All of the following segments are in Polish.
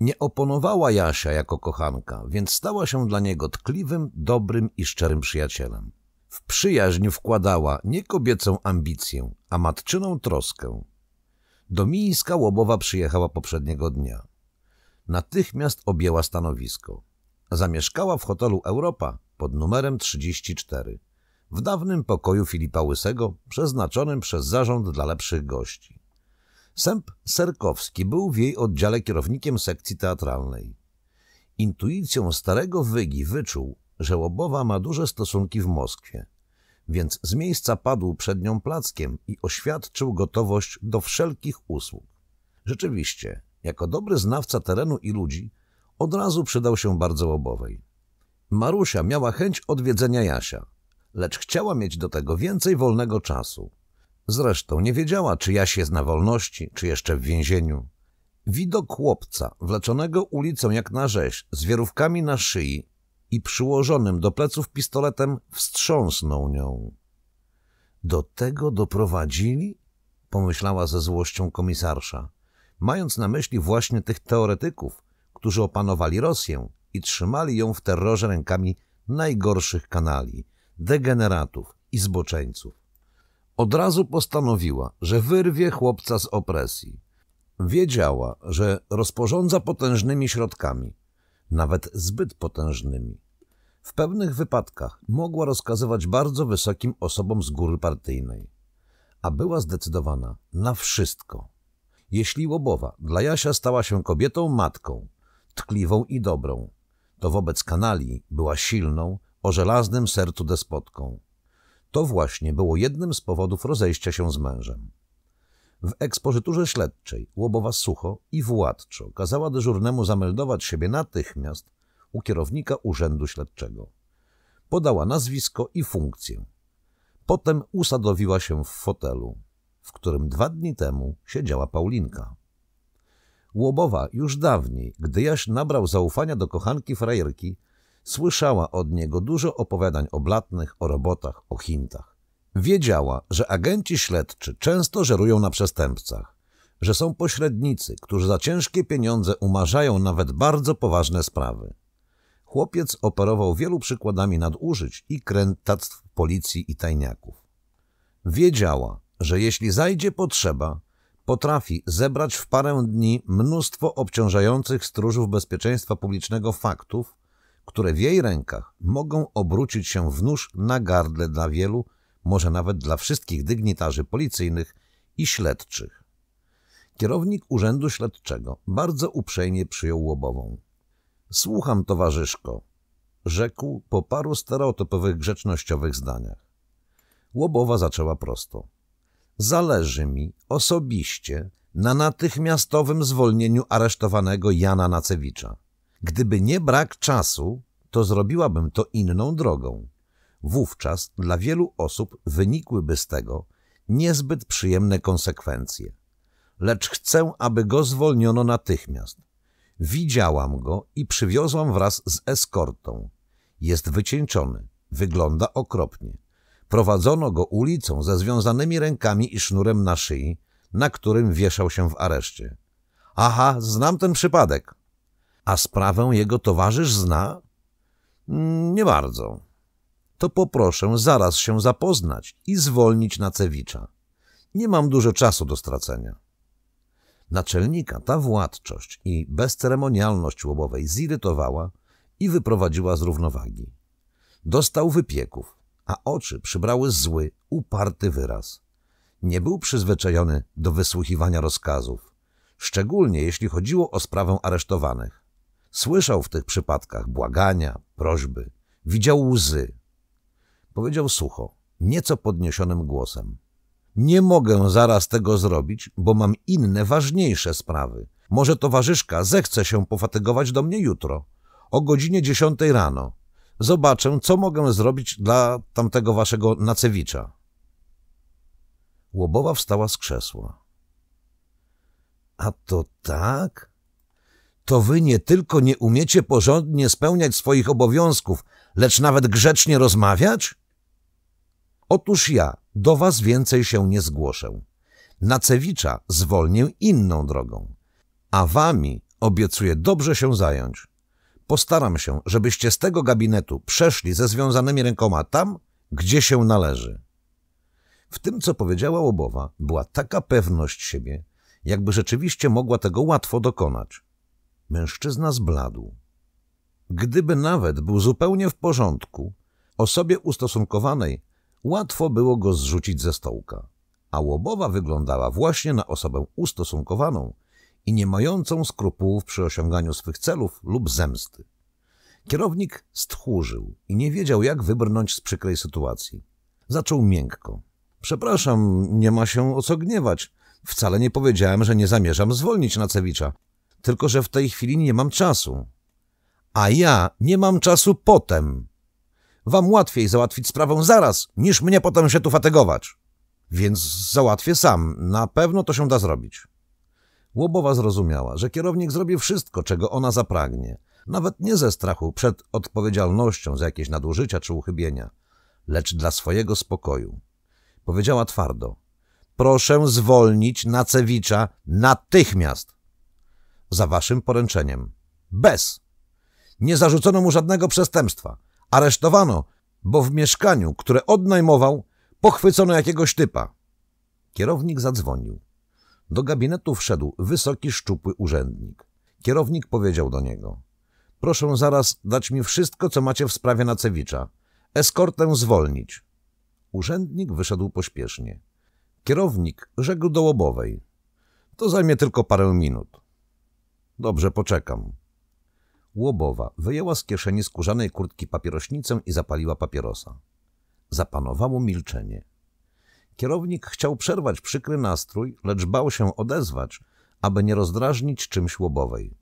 Nie oponowała Jasia jako kochanka, więc stała się dla niego tkliwym, dobrym i szczerym przyjacielem. W przyjaźń wkładała nie kobiecą ambicję, a matczyną troskę. Do Mińska Łobowa przyjechała poprzedniego dnia. Natychmiast objęła stanowisko. Zamieszkała w hotelu Europa pod numerem 34 w dawnym pokoju Filipa Łysego przeznaczonym przez zarząd dla lepszych gości. Sęp Serkowski był w jej oddziale kierownikiem sekcji teatralnej. Intuicją starego Wygi wyczuł, że Łobowa ma duże stosunki w Moskwie, więc z miejsca padł przed nią plackiem i oświadczył gotowość do wszelkich usług. Rzeczywiście, jako dobry znawca terenu i ludzi, od razu przydał się bardzo Łobowej. Marusia miała chęć odwiedzenia Jasia, lecz chciała mieć do tego więcej wolnego czasu – Zresztą nie wiedziała, czy Jaś jest na wolności, czy jeszcze w więzieniu. Widok chłopca, wleczonego ulicą jak na rzeź, z wierówkami na szyi i przyłożonym do pleców pistoletem, wstrząsnął nią. Do tego doprowadzili? Pomyślała ze złością komisarza, mając na myśli właśnie tych teoretyków, którzy opanowali Rosję i trzymali ją w terrorze rękami najgorszych kanali, degeneratów i zboczeńców. Od razu postanowiła, że wyrwie chłopca z opresji. Wiedziała, że rozporządza potężnymi środkami, nawet zbyt potężnymi. W pewnych wypadkach mogła rozkazywać bardzo wysokim osobom z góry partyjnej. A była zdecydowana na wszystko. Jeśli Łobowa dla Jasia stała się kobietą matką, tkliwą i dobrą, to wobec kanali była silną, o żelaznym sercu despotką. To właśnie było jednym z powodów rozejścia się z mężem. W ekspozyturze śledczej Łobowa sucho i władczo kazała dyżurnemu zameldować siebie natychmiast u kierownika urzędu śledczego. Podała nazwisko i funkcję. Potem usadowiła się w fotelu, w którym dwa dni temu siedziała Paulinka. Łobowa już dawniej, gdy Jaś nabrał zaufania do kochanki frajerki, Słyszała od niego dużo opowiadań o blatnych, o robotach, o hintach. Wiedziała, że agenci śledczy często żerują na przestępcach, że są pośrednicy, którzy za ciężkie pieniądze umarzają nawet bardzo poważne sprawy. Chłopiec operował wielu przykładami nadużyć i krętactw policji i tajniaków. Wiedziała, że jeśli zajdzie potrzeba, potrafi zebrać w parę dni mnóstwo obciążających stróżów bezpieczeństwa publicznego faktów, które w jej rękach mogą obrócić się w nóż na gardle dla wielu, może nawet dla wszystkich dygnitarzy policyjnych i śledczych. Kierownik urzędu śledczego bardzo uprzejmie przyjął łobową. Słucham, towarzyszko, rzekł po paru stereotypowych grzecznościowych zdaniach. Łobowa zaczęła prosto. Zależy mi osobiście na natychmiastowym zwolnieniu aresztowanego Jana Nacewicza. Gdyby nie brak czasu, to zrobiłabym to inną drogą. Wówczas dla wielu osób wynikłyby z tego niezbyt przyjemne konsekwencje. Lecz chcę, aby go zwolniono natychmiast. Widziałam go i przywiozłam wraz z eskortą. Jest wycieńczony, wygląda okropnie. Prowadzono go ulicą ze związanymi rękami i sznurem na szyi, na którym wieszał się w areszcie. Aha, znam ten przypadek, a sprawę jego towarzysz zna? Mm, nie bardzo. To poproszę zaraz się zapoznać i zwolnić Nacewicza. Nie mam dużo czasu do stracenia. Naczelnika ta władczość i bezceremonialność łobowej zirytowała i wyprowadziła z równowagi. Dostał wypieków, a oczy przybrały zły, uparty wyraz. Nie był przyzwyczajony do wysłuchiwania rozkazów, szczególnie jeśli chodziło o sprawę aresztowanych. Słyszał w tych przypadkach błagania, prośby, widział łzy. Powiedział sucho, nieco podniesionym głosem. Nie mogę zaraz tego zrobić, bo mam inne, ważniejsze sprawy. Może towarzyszka zechce się pofatygować do mnie jutro, o godzinie dziesiątej rano. Zobaczę, co mogę zrobić dla tamtego waszego nacewicza. Łobowa wstała z krzesła. A to tak? to wy nie tylko nie umiecie porządnie spełniać swoich obowiązków, lecz nawet grzecznie rozmawiać? Otóż ja do was więcej się nie zgłoszę. Nacewicza zwolnię inną drogą, a wami obiecuję dobrze się zająć. Postaram się, żebyście z tego gabinetu przeszli ze związanymi rękoma tam, gdzie się należy. W tym, co powiedziała Łobowa, była taka pewność siebie, jakby rzeczywiście mogła tego łatwo dokonać. Mężczyzna zbladł. Gdyby nawet był zupełnie w porządku, osobie ustosunkowanej łatwo było go zrzucić ze stołka, a Łobowa wyglądała właśnie na osobę ustosunkowaną i nie mającą skrupułów przy osiąganiu swych celów lub zemsty. Kierownik stchórzył i nie wiedział, jak wybrnąć z przykrej sytuacji. Zaczął miękko. Przepraszam, nie ma się o co gniewać. Wcale nie powiedziałem, że nie zamierzam zwolnić Nacewicza tylko że w tej chwili nie mam czasu. A ja nie mam czasu potem. Wam łatwiej załatwić sprawę zaraz, niż mnie potem się tu fatygować. Więc załatwię sam, na pewno to się da zrobić. Łobowa zrozumiała, że kierownik zrobi wszystko, czego ona zapragnie, nawet nie ze strachu przed odpowiedzialnością za jakieś nadużycia czy uchybienia, lecz dla swojego spokoju. Powiedziała twardo – proszę zwolnić Nacewicza natychmiast za waszym poręczeniem. Bez. Nie zarzucono mu żadnego przestępstwa. Aresztowano, bo w mieszkaniu, które odnajmował, pochwycono jakiegoś typa. Kierownik zadzwonił. Do gabinetu wszedł wysoki, szczupły urzędnik. Kierownik powiedział do niego. Proszę zaraz dać mi wszystko, co macie w sprawie Nacewicza. Eskortę zwolnić. Urzędnik wyszedł pośpiesznie. Kierownik rzekł do Łobowej. To zajmie tylko parę minut. Dobrze, poczekam. Łobowa wyjęła z kieszeni skórzanej kurtki papierośnicę i zapaliła papierosa. Zapanowało milczenie. Kierownik chciał przerwać przykry nastrój, lecz bał się odezwać, aby nie rozdrażnić czymś Łobowej.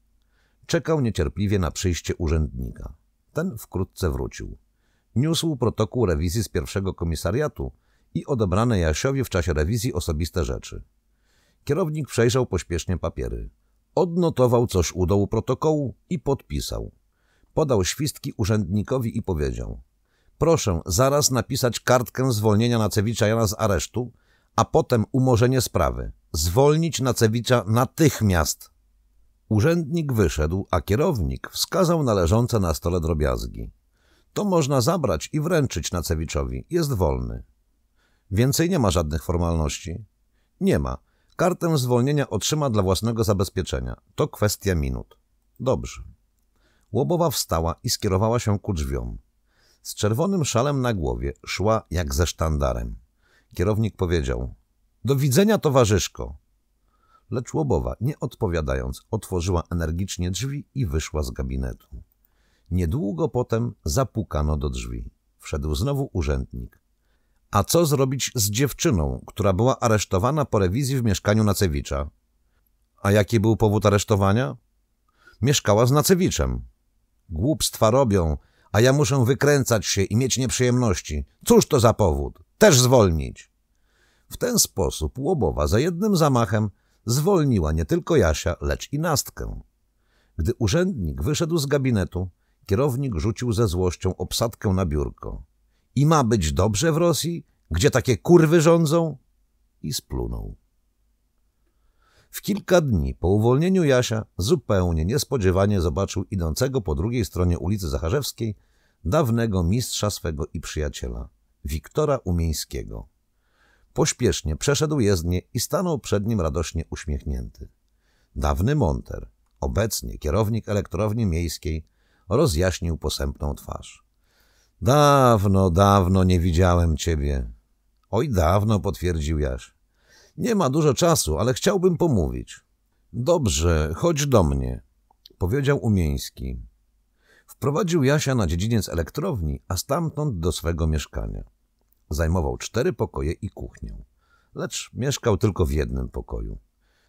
Czekał niecierpliwie na przyjście urzędnika. Ten wkrótce wrócił. Niósł protokół rewizji z pierwszego komisariatu i odebrane Jasiowi w czasie rewizji osobiste rzeczy. Kierownik przejrzał pośpiesznie papiery. Odnotował coś u dołu protokołu i podpisał. Podał świstki urzędnikowi i powiedział Proszę zaraz napisać kartkę zwolnienia Nacewicza Jana z aresztu, a potem umorzenie sprawy. Zwolnić Nacewicza natychmiast. Urzędnik wyszedł, a kierownik wskazał na leżące na stole drobiazgi. To można zabrać i wręczyć Nacewiczowi. Jest wolny. Więcej nie ma żadnych formalności. Nie ma. Kartę zwolnienia otrzyma dla własnego zabezpieczenia. To kwestia minut. Dobrze. Łobowa wstała i skierowała się ku drzwiom. Z czerwonym szalem na głowie szła jak ze sztandarem. Kierownik powiedział – Do widzenia, towarzyszko! Lecz Łobowa, nie odpowiadając, otworzyła energicznie drzwi i wyszła z gabinetu. Niedługo potem zapukano do drzwi. Wszedł znowu urzędnik. A co zrobić z dziewczyną, która była aresztowana po rewizji w mieszkaniu Nacewicza? A jaki był powód aresztowania? Mieszkała z Nacewiczem. Głupstwa robią, a ja muszę wykręcać się i mieć nieprzyjemności. Cóż to za powód? Też zwolnić. W ten sposób Łobowa za jednym zamachem zwolniła nie tylko Jasia, lecz i Nastkę. Gdy urzędnik wyszedł z gabinetu, kierownik rzucił ze złością obsadkę na biurko. I ma być dobrze w Rosji, gdzie takie kurwy rządzą? I splunął. W kilka dni po uwolnieniu Jasia zupełnie niespodziewanie zobaczył idącego po drugiej stronie ulicy Zacharzewskiej dawnego mistrza swego i przyjaciela, Wiktora Umieńskiego. Pośpiesznie przeszedł jezdnię i stanął przed nim radośnie uśmiechnięty. Dawny monter, obecnie kierownik elektrowni miejskiej, rozjaśnił posępną twarz. Dawno, dawno nie widziałem ciebie. Oj, dawno, potwierdził Jaś. Nie ma dużo czasu, ale chciałbym pomówić. Dobrze, chodź do mnie, powiedział Umieński. Wprowadził Jasia na dziedziniec elektrowni, a stamtąd do swego mieszkania. Zajmował cztery pokoje i kuchnię, lecz mieszkał tylko w jednym pokoju.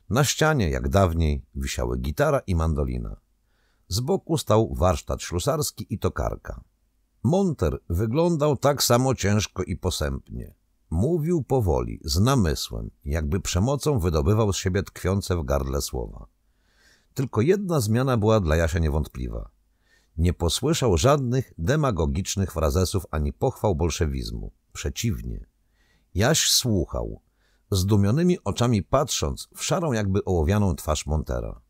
Na ścianie, jak dawniej, wisiały gitara i mandolina. Z boku stał warsztat ślusarski i tokarka. Monter wyglądał tak samo ciężko i posępnie. Mówił powoli, z namysłem, jakby przemocą wydobywał z siebie tkwiące w gardle słowa. Tylko jedna zmiana była dla Jasia niewątpliwa. Nie posłyszał żadnych demagogicznych frazesów ani pochwał bolszewizmu. Przeciwnie. Jaś słuchał, zdumionymi oczami patrząc w szarą jakby ołowianą twarz Montera.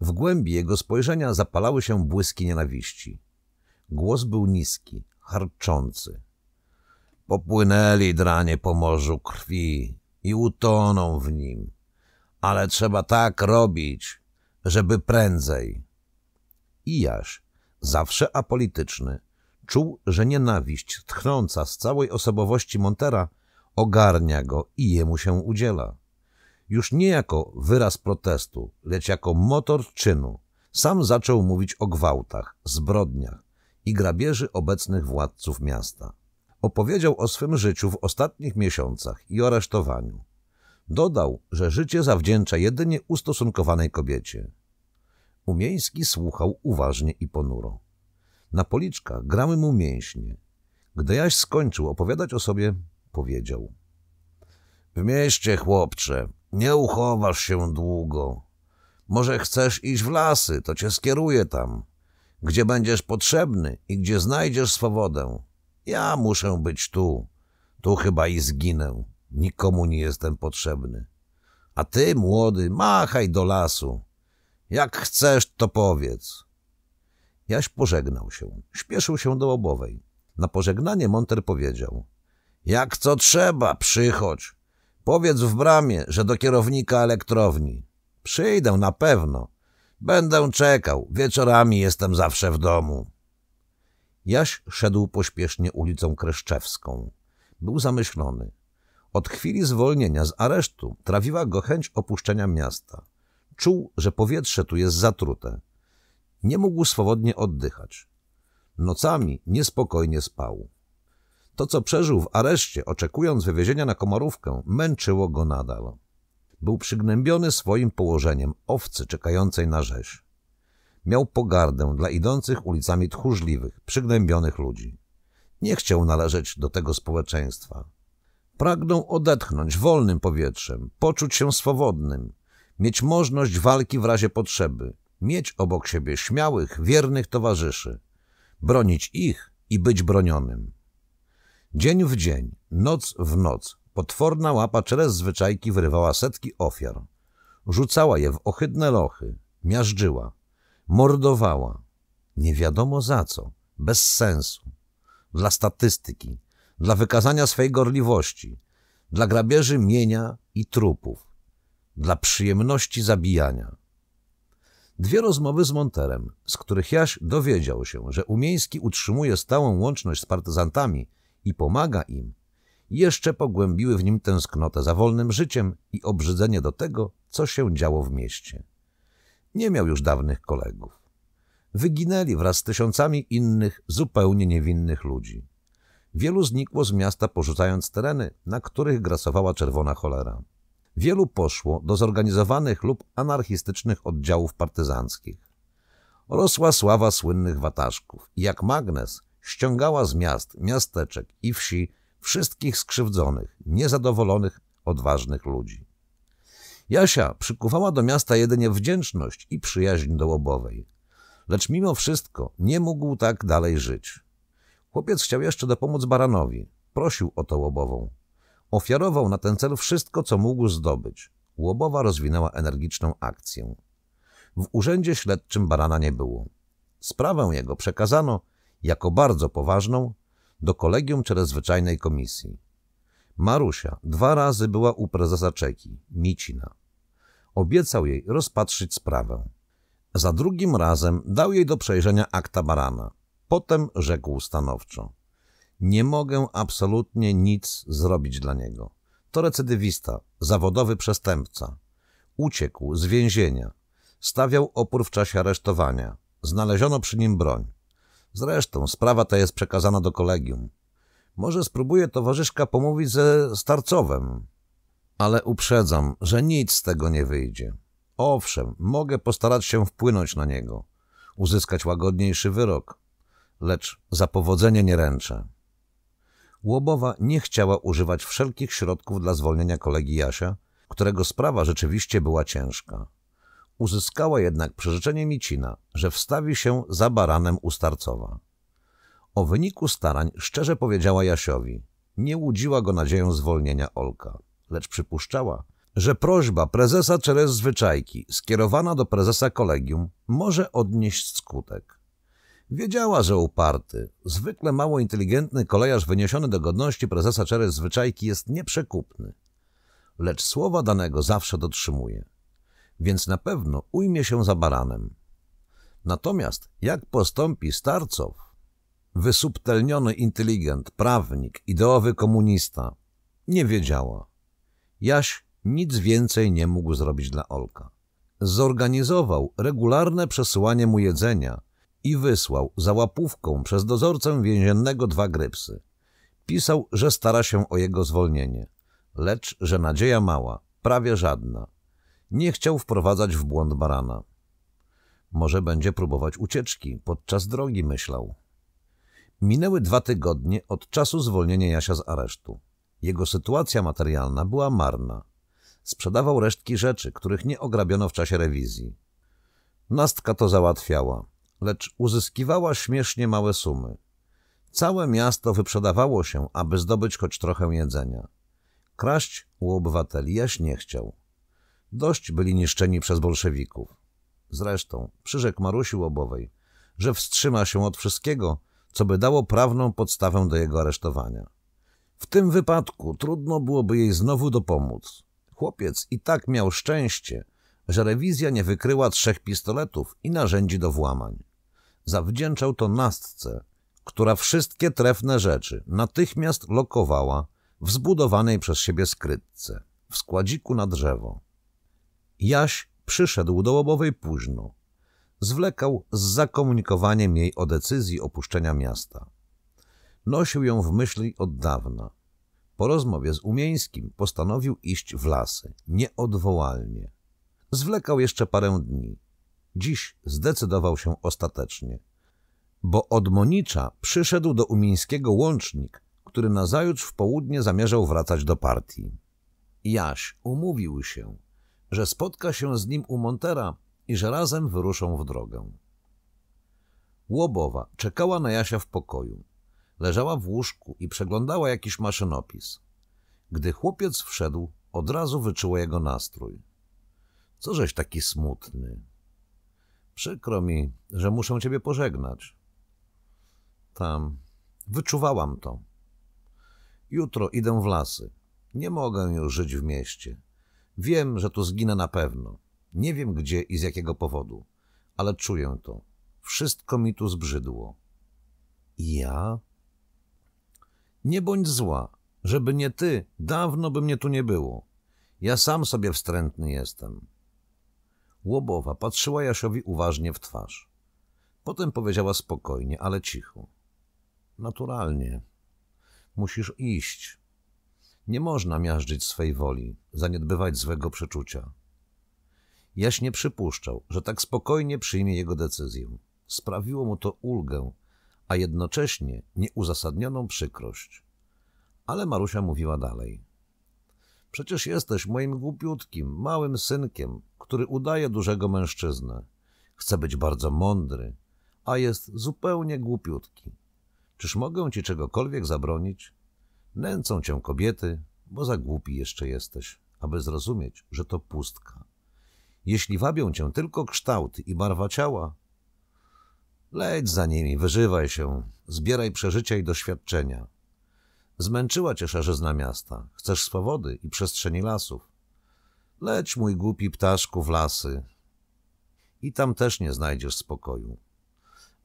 W głębi jego spojrzenia zapalały się błyski nienawiści. Głos był niski, harczący. Popłynęli dranie po morzu krwi i utoną w nim. Ale trzeba tak robić, żeby prędzej. I Jaś, zawsze apolityczny, czuł, że nienawiść tchnąca z całej osobowości Montera ogarnia go i jemu się udziela. Już nie jako wyraz protestu, lecz jako motor czynu. Sam zaczął mówić o gwałtach, zbrodniach, i grabieży obecnych władców miasta. Opowiedział o swym życiu w ostatnich miesiącach i o aresztowaniu. Dodał, że życie zawdzięcza jedynie ustosunkowanej kobiecie. Umieński słuchał uważnie i ponuro. Na policzkach grały mu mięśnie. Gdy jaś skończył opowiadać o sobie, powiedział. W mieście, chłopcze, nie uchowasz się długo. Może chcesz iść w lasy, to cię skieruję tam gdzie będziesz potrzebny i gdzie znajdziesz swobodę. Ja muszę być tu. Tu chyba i zginę. Nikomu nie jestem potrzebny. A ty, młody, machaj do lasu. Jak chcesz, to powiedz. Jaś pożegnał się. Śpieszył się do obowej. Na pożegnanie Monter powiedział. Jak co trzeba, przychodź. Powiedz w bramie, że do kierownika elektrowni. Przyjdę na pewno. Będę czekał, wieczorami jestem zawsze w domu. Jaś szedł pośpiesznie ulicą Kreszczewską. Był zamyślony. Od chwili zwolnienia z aresztu trawiła go chęć opuszczenia miasta. Czuł, że powietrze tu jest zatrute. Nie mógł swobodnie oddychać. Nocami niespokojnie spał. To, co przeżył w areszcie, oczekując wywiezienia na komorówkę, męczyło go nadal. Był przygnębiony swoim położeniem owcy czekającej na rzeź. Miał pogardę dla idących ulicami tchórzliwych, przygnębionych ludzi. Nie chciał należeć do tego społeczeństwa. Pragnął odetchnąć wolnym powietrzem, poczuć się swobodnym, mieć możliwość walki w razie potrzeby, mieć obok siebie śmiałych, wiernych towarzyszy, bronić ich i być bronionym. Dzień w dzień, noc w noc Potworna łapa czele zwyczajki wyrywała setki ofiar. Rzucała je w ohydne lochy, miażdżyła, mordowała. Nie wiadomo za co, bez sensu. Dla statystyki, dla wykazania swej gorliwości, dla grabieży mienia i trupów, dla przyjemności zabijania. Dwie rozmowy z Monterem, z których Jaś dowiedział się, że Umieński utrzymuje stałą łączność z partyzantami i pomaga im, jeszcze pogłębiły w nim tęsknotę za wolnym życiem i obrzydzenie do tego, co się działo w mieście. Nie miał już dawnych kolegów. Wyginęli wraz z tysiącami innych, zupełnie niewinnych ludzi. Wielu znikło z miasta, porzucając tereny, na których grasowała czerwona cholera. Wielu poszło do zorganizowanych lub anarchistycznych oddziałów partyzanckich. Rosła sława słynnych wataszków i jak magnes ściągała z miast, miasteczek i wsi wszystkich skrzywdzonych, niezadowolonych, odważnych ludzi. Jasia przykuwała do miasta jedynie wdzięczność i przyjaźń dołobowej. Lecz mimo wszystko nie mógł tak dalej żyć. Chłopiec chciał jeszcze dopomóc Baranowi. Prosił o to Łobową. Ofiarował na ten cel wszystko, co mógł zdobyć. Łobowa rozwinęła energiczną akcję. W urzędzie śledczym Barana nie było. Sprawę jego przekazano jako bardzo poważną do kolegium czerezwyczajnej zwyczajnej komisji. Marusia dwa razy była u prezesa Czeki, Micina. Obiecał jej rozpatrzyć sprawę. Za drugim razem dał jej do przejrzenia akta barana. Potem rzekł stanowczo. Nie mogę absolutnie nic zrobić dla niego. To recydywista, zawodowy przestępca. Uciekł z więzienia. Stawiał opór w czasie aresztowania. Znaleziono przy nim broń. Zresztą sprawa ta jest przekazana do kolegium. Może spróbuję towarzyszka pomówić ze Starcowem, ale uprzedzam, że nic z tego nie wyjdzie. Owszem, mogę postarać się wpłynąć na niego, uzyskać łagodniejszy wyrok, lecz za powodzenie nie ręczę. Łobowa nie chciała używać wszelkich środków dla zwolnienia kolegi Jasia, którego sprawa rzeczywiście była ciężka. Uzyskała jednak przyrzeczenie Micina, że wstawi się za baranem u Starcowa. O wyniku starań szczerze powiedziała Jasiowi. Nie łudziła go nadzieją zwolnienia Olka, lecz przypuszczała, że prośba prezesa Czerez Zwyczajki skierowana do prezesa kolegium może odnieść skutek. Wiedziała, że uparty, zwykle mało inteligentny kolejarz wyniesiony do godności prezesa Czerez Zwyczajki jest nieprzekupny. Lecz słowa danego zawsze dotrzymuje – więc na pewno ujmie się za baranem. Natomiast jak postąpi Starcow, wysubtelniony inteligent, prawnik, ideowy komunista, nie wiedziała. Jaś nic więcej nie mógł zrobić dla Olka. Zorganizował regularne przesyłanie mu jedzenia i wysłał za łapówką przez dozorcę więziennego dwa grypsy. Pisał, że stara się o jego zwolnienie, lecz że nadzieja mała, prawie żadna – nie chciał wprowadzać w błąd barana. Może będzie próbować ucieczki, podczas drogi myślał. Minęły dwa tygodnie od czasu zwolnienia Jasia z aresztu. Jego sytuacja materialna była marna. Sprzedawał resztki rzeczy, których nie ograbiono w czasie rewizji. Nastka to załatwiała, lecz uzyskiwała śmiesznie małe sumy. Całe miasto wyprzedawało się, aby zdobyć choć trochę jedzenia. Kraść u obywateli Jaś nie chciał. Dość byli niszczeni przez bolszewików. Zresztą przyrzekł Marusi Łobowej, że wstrzyma się od wszystkiego, co by dało prawną podstawę do jego aresztowania. W tym wypadku trudno byłoby jej znowu dopomóc. Chłopiec i tak miał szczęście, że rewizja nie wykryła trzech pistoletów i narzędzi do włamań. Zawdzięczał to nastce, która wszystkie trefne rzeczy natychmiast lokowała w zbudowanej przez siebie skrytce, w składziku na drzewo. Jaś przyszedł do Łobowej późno. Zwlekał z zakomunikowaniem jej o decyzji opuszczenia miasta. Nosił ją w myśli od dawna. Po rozmowie z Umieńskim postanowił iść w lasy, nieodwołalnie. Zwlekał jeszcze parę dni. Dziś zdecydował się ostatecznie. Bo od Monicza przyszedł do Umieńskiego łącznik, który nazajutrz w południe zamierzał wracać do partii. Jaś umówił się, że spotka się z nim u Montera i że razem wyruszą w drogę. Łobowa czekała na Jasia w pokoju. Leżała w łóżku i przeglądała jakiś maszynopis. Gdy chłopiec wszedł, od razu wyczuła jego nastrój. — Co żeś taki smutny? — Przykro mi, że muszę ciebie pożegnać. — Tam. Wyczuwałam to. — Jutro idę w lasy. Nie mogę już żyć w mieście. — Wiem, że tu zginę na pewno. Nie wiem gdzie i z jakiego powodu, ale czuję to. Wszystko mi tu zbrzydło. I ja? Nie bądź zła. Żeby nie ty, dawno by mnie tu nie było. Ja sam sobie wstrętny jestem. Łobowa patrzyła Jasiowi uważnie w twarz. Potem powiedziała spokojnie, ale cicho. Naturalnie. Musisz iść. Nie można miażdżyć swej woli, zaniedbywać złego przeczucia. Jaś nie przypuszczał, że tak spokojnie przyjmie jego decyzję. Sprawiło mu to ulgę, a jednocześnie nieuzasadnioną przykrość. Ale Marusia mówiła dalej. Przecież jesteś moim głupiutkim, małym synkiem, który udaje dużego mężczyznę. Chce być bardzo mądry, a jest zupełnie głupiutki. Czyż mogę ci czegokolwiek zabronić? Nęcą cię kobiety, bo za głupi jeszcze jesteś, aby zrozumieć, że to pustka. Jeśli wabią cię tylko kształty i barwa ciała, leć za nimi, wyżywaj się, zbieraj przeżycia i doświadczenia. Zmęczyła cię szarzyzna miasta, chcesz swobody i przestrzeni lasów. Leć, mój głupi ptaszku, w lasy. I tam też nie znajdziesz spokoju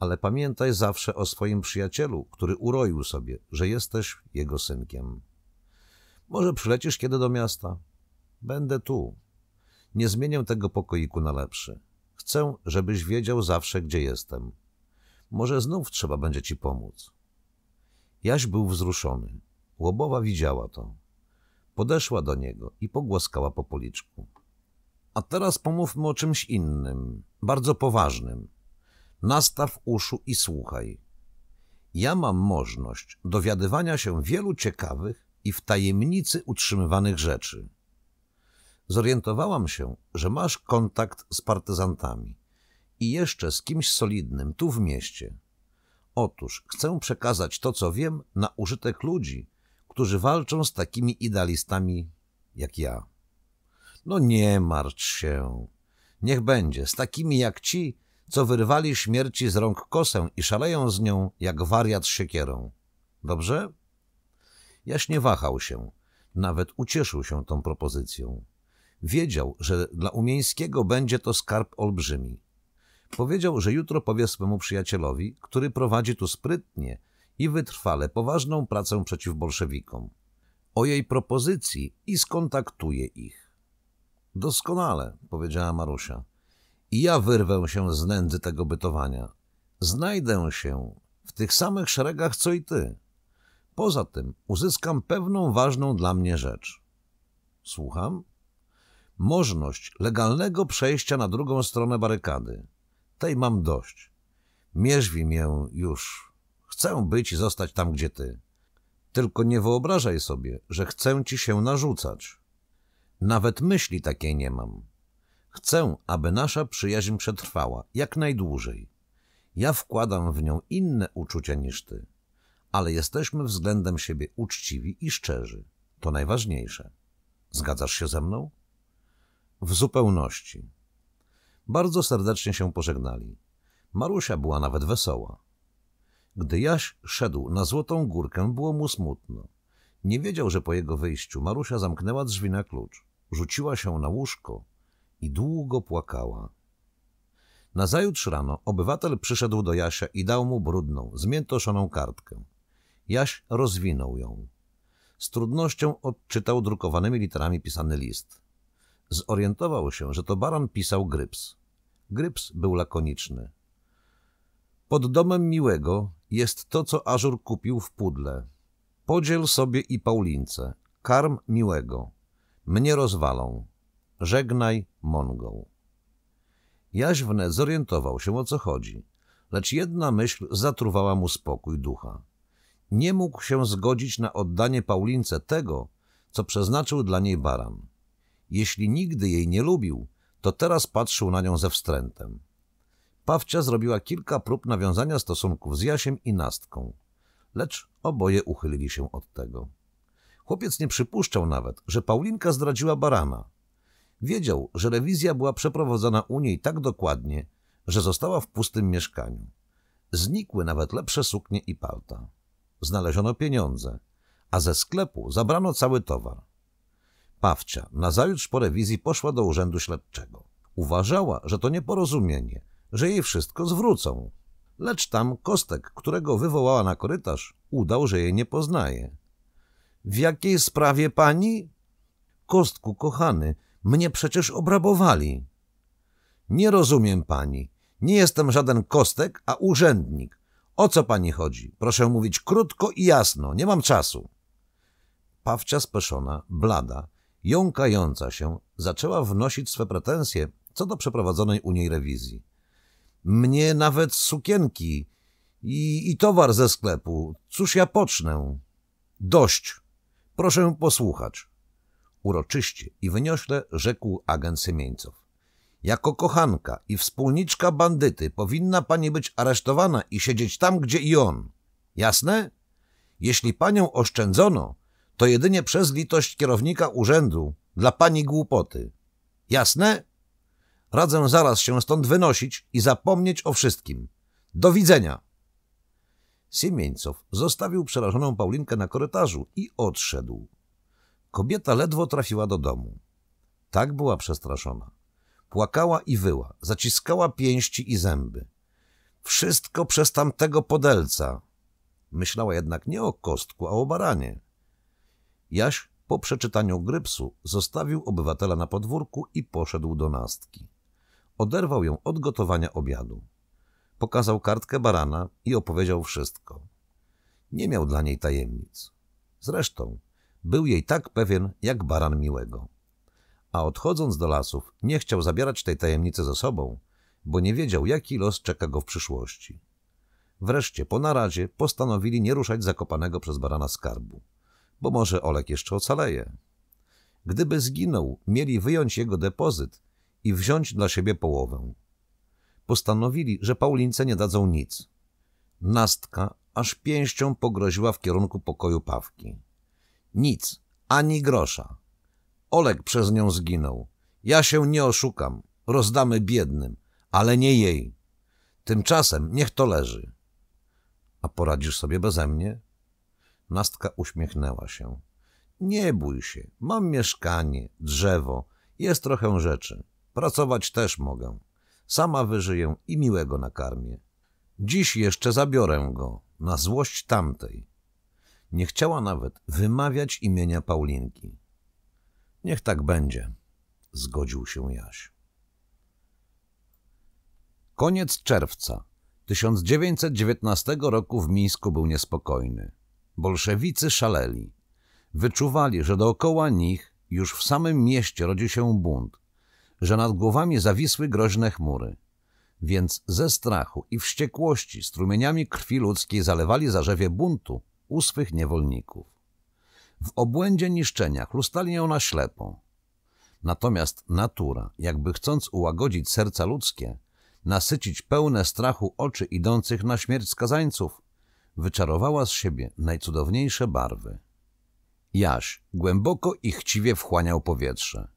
ale pamiętaj zawsze o swoim przyjacielu, który uroił sobie, że jesteś jego synkiem. Może przylecisz kiedy do miasta? Będę tu. Nie zmienię tego pokoiku na lepszy. Chcę, żebyś wiedział zawsze, gdzie jestem. Może znów trzeba będzie ci pomóc. Jaś był wzruszony. Łobowa widziała to. Podeszła do niego i pogłaskała po policzku. A teraz pomówmy o czymś innym, bardzo poważnym. Nastaw uszu i słuchaj. Ja mam możliwość dowiadywania się wielu ciekawych i w tajemnicy utrzymywanych rzeczy. Zorientowałam się, że masz kontakt z partyzantami i jeszcze z kimś solidnym tu w mieście. Otóż chcę przekazać to, co wiem, na użytek ludzi, którzy walczą z takimi idealistami jak ja. No nie martw się. Niech będzie, z takimi jak ci co wyrwali śmierci z rąk kosę i szaleją z nią jak wariat siekierą. Dobrze? Jaś nie wahał się, nawet ucieszył się tą propozycją. Wiedział, że dla Umieńskiego będzie to skarb olbrzymi. Powiedział, że jutro powie swemu przyjacielowi, który prowadzi tu sprytnie i wytrwale poważną pracę przeciw bolszewikom. O jej propozycji i skontaktuje ich. Doskonale, powiedziała Marusia. I ja wyrwę się z nędzy tego bytowania. Znajdę się w tych samych szeregach, co i ty. Poza tym uzyskam pewną ważną dla mnie rzecz. Słucham? Możność legalnego przejścia na drugą stronę barykady. Tej mam dość. Mierzwi mię już. Chcę być i zostać tam, gdzie ty. Tylko nie wyobrażaj sobie, że chcę ci się narzucać. Nawet myśli takiej nie mam. Chcę, aby nasza przyjaźń przetrwała jak najdłużej. Ja wkładam w nią inne uczucia niż ty, ale jesteśmy względem siebie uczciwi i szczerzy. To najważniejsze. Zgadzasz się ze mną? W zupełności. Bardzo serdecznie się pożegnali. Marusia była nawet wesoła. Gdy Jaś szedł na Złotą Górkę, było mu smutno. Nie wiedział, że po jego wyjściu Marusia zamknęła drzwi na klucz. Rzuciła się na łóżko i długo płakała. Nazajutrz rano obywatel przyszedł do Jasia i dał mu brudną, zmiętoszoną kartkę. Jaś rozwinął ją. Z trudnością odczytał drukowanymi literami pisany list. Zorientował się, że to baran pisał Gryps. Gryps był lakoniczny. Pod domem miłego jest to, co Ażur kupił w pudle. Podziel sobie i Paulince. Karm miłego. Mnie rozwalą. Żegnaj Mongą. Jaźwne zorientował się, o co chodzi, lecz jedna myśl zatruwała mu spokój ducha. Nie mógł się zgodzić na oddanie Paulince tego, co przeznaczył dla niej baran. Jeśli nigdy jej nie lubił, to teraz patrzył na nią ze wstrętem. Pawcia zrobiła kilka prób nawiązania stosunków z Jasiem i Nastką, lecz oboje uchylili się od tego. Chłopiec nie przypuszczał nawet, że Paulinka zdradziła barana, Wiedział, że rewizja była przeprowadzona u niej tak dokładnie, że została w pustym mieszkaniu. Znikły nawet lepsze suknie i palta. Znaleziono pieniądze, a ze sklepu zabrano cały towar. Pawcia nazajutrz po rewizji poszła do urzędu śledczego. Uważała, że to nieporozumienie, że jej wszystko zwrócą. Lecz tam Kostek, którego wywołała na korytarz, udał, że jej nie poznaje. — W jakiej sprawie pani? — Kostku, kochany, mnie przecież obrabowali. Nie rozumiem pani. Nie jestem żaden kostek, a urzędnik. O co pani chodzi? Proszę mówić krótko i jasno, nie mam czasu. Pawcia speszona, blada, jąkająca się, zaczęła wnosić swe pretensje co do przeprowadzonej u niej rewizji. Mnie nawet sukienki i, i towar ze sklepu. Cóż ja pocznę? Dość. Proszę posłuchać uroczyście i wyniośle rzekł agent Symieńcow. Jako kochanka i wspólniczka bandyty powinna pani być aresztowana i siedzieć tam, gdzie i on. Jasne? Jeśli panią oszczędzono, to jedynie przez litość kierownika urzędu dla pani głupoty. Jasne? Radzę zaraz się stąd wynosić i zapomnieć o wszystkim. Do widzenia! Siemieńcow zostawił przerażoną Paulinkę na korytarzu i odszedł. Kobieta ledwo trafiła do domu. Tak była przestraszona. Płakała i wyła, zaciskała pięści i zęby. Wszystko przez tamtego podelca. Myślała jednak nie o kostku, a o baranie. Jaś po przeczytaniu grypsu zostawił obywatela na podwórku i poszedł do nastki. Oderwał ją od gotowania obiadu. Pokazał kartkę barana i opowiedział wszystko. Nie miał dla niej tajemnic. Zresztą był jej tak pewien jak baran miłego. A odchodząc do lasów, nie chciał zabierać tej tajemnicy ze sobą, bo nie wiedział, jaki los czeka go w przyszłości. Wreszcie, po naradzie, postanowili nie ruszać zakopanego przez barana skarbu, bo może Olek jeszcze ocaleje. Gdyby zginął, mieli wyjąć jego depozyt i wziąć dla siebie połowę. Postanowili, że Paulince nie dadzą nic. Nastka aż pięścią pogroziła w kierunku pokoju Pawki. Nic, ani grosza. Olek przez nią zginął. Ja się nie oszukam, rozdamy biednym, ale nie jej. Tymczasem niech to leży. A poradzisz sobie beze mnie? Nastka uśmiechnęła się. Nie bój się, mam mieszkanie, drzewo, jest trochę rzeczy. Pracować też mogę. Sama wyżyję i miłego nakarmię. Dziś jeszcze zabiorę go, na złość tamtej. Nie chciała nawet wymawiać imienia Paulinki. Niech tak będzie, zgodził się Jaś. Koniec czerwca 1919 roku w Mińsku był niespokojny. Bolszewicy szaleli. Wyczuwali, że dookoła nich już w samym mieście rodzi się bunt, że nad głowami zawisły groźne chmury. Więc ze strachu i wściekłości strumieniami krwi ludzkiej zalewali zarzewie buntu u swych niewolników. W obłędzie niszczenia chlustali ją na ślepo. Natomiast natura, jakby chcąc ułagodzić serca ludzkie, nasycić pełne strachu oczy idących na śmierć skazańców, wyczarowała z siebie najcudowniejsze barwy. Jaś głęboko i chciwie wchłaniał powietrze.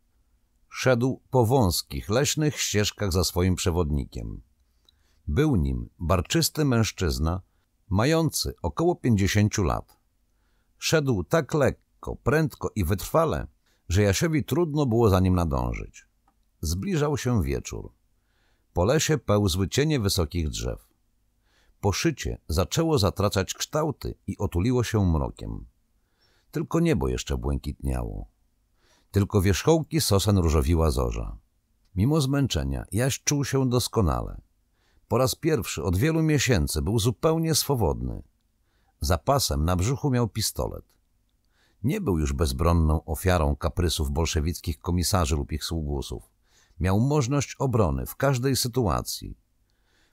Szedł po wąskich, leśnych ścieżkach za swoim przewodnikiem. Był nim barczysty mężczyzna mający około 50 lat. Szedł tak lekko, prędko i wytrwale, że Jasiowi trudno było za nim nadążyć. Zbliżał się wieczór. Po lesie pełzły cienie wysokich drzew. Poszycie zaczęło zatracać kształty i otuliło się mrokiem. Tylko niebo jeszcze błękitniało. Tylko wierzchołki sosen różowiła zorza. Mimo zmęczenia Jaś czuł się doskonale. Po raz pierwszy od wielu miesięcy był zupełnie swobodny. Za pasem na brzuchu miał pistolet. Nie był już bezbronną ofiarą kaprysów bolszewickich komisarzy lub ich sługusów. Miał możliwość obrony w każdej sytuacji.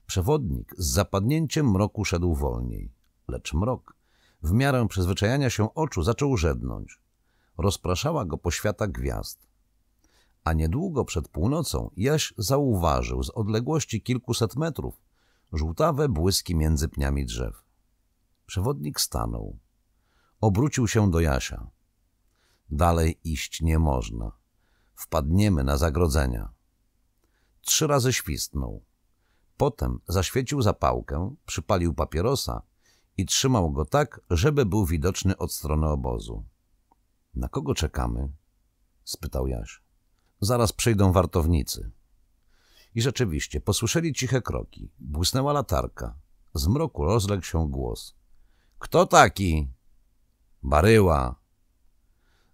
Przewodnik z zapadnięciem mroku szedł wolniej, lecz mrok w miarę przyzwyczajania się oczu zaczął żednąć. Rozpraszała go poświata gwiazd. A niedługo przed północą Jaś zauważył z odległości kilkuset metrów żółtawe błyski między pniami drzew. Przewodnik stanął. Obrócił się do Jasia. Dalej iść nie można. Wpadniemy na zagrodzenia. Trzy razy świstnął. Potem zaświecił zapałkę, przypalił papierosa i trzymał go tak, żeby był widoczny od strony obozu. — Na kogo czekamy? — spytał Jaś. Zaraz przyjdą wartownicy. I rzeczywiście, posłyszeli ciche kroki. Błysnęła latarka. Z mroku rozległ się głos. Kto taki? Baryła.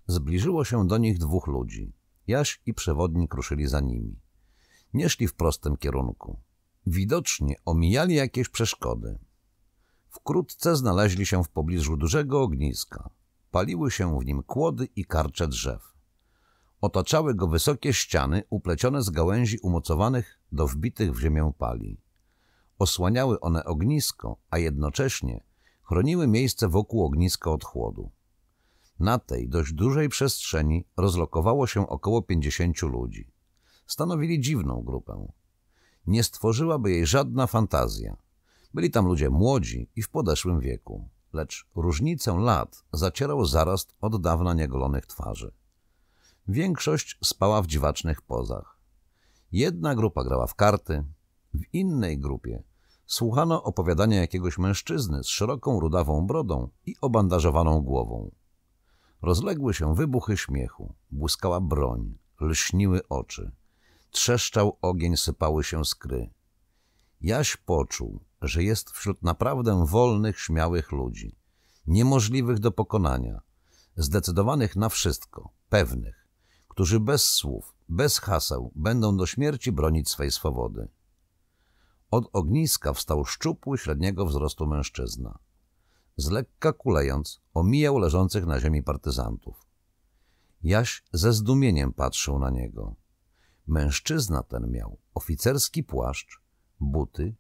Zbliżyło się do nich dwóch ludzi. Jaś i przewodnik ruszyli za nimi. Nie szli w prostym kierunku. Widocznie omijali jakieś przeszkody. Wkrótce znaleźli się w pobliżu dużego ogniska. Paliły się w nim kłody i karcze drzew. Otaczały go wysokie ściany uplecione z gałęzi umocowanych do wbitych w ziemię pali. Osłaniały one ognisko, a jednocześnie chroniły miejsce wokół ogniska od chłodu. Na tej dość dużej przestrzeni rozlokowało się około pięćdziesięciu ludzi. Stanowili dziwną grupę. Nie stworzyłaby jej żadna fantazja. Byli tam ludzie młodzi i w podeszłym wieku, lecz różnicę lat zacierał zaraz od dawna niegolonych twarzy. Większość spała w dziwacznych pozach. Jedna grupa grała w karty, w innej grupie słuchano opowiadania jakiegoś mężczyzny z szeroką rudawą brodą i obandażowaną głową. Rozległy się wybuchy śmiechu, błyskała broń, lśniły oczy. Trzeszczał ogień, sypały się skry. Jaś poczuł, że jest wśród naprawdę wolnych, śmiałych ludzi, niemożliwych do pokonania, zdecydowanych na wszystko, pewnych którzy bez słów, bez haseł będą do śmierci bronić swej swobody. Od ogniska wstał szczupły, średniego wzrostu mężczyzna. Z lekka kulejąc, omijał leżących na ziemi partyzantów. Jaś ze zdumieniem patrzył na niego. Mężczyzna ten miał oficerski płaszcz, buty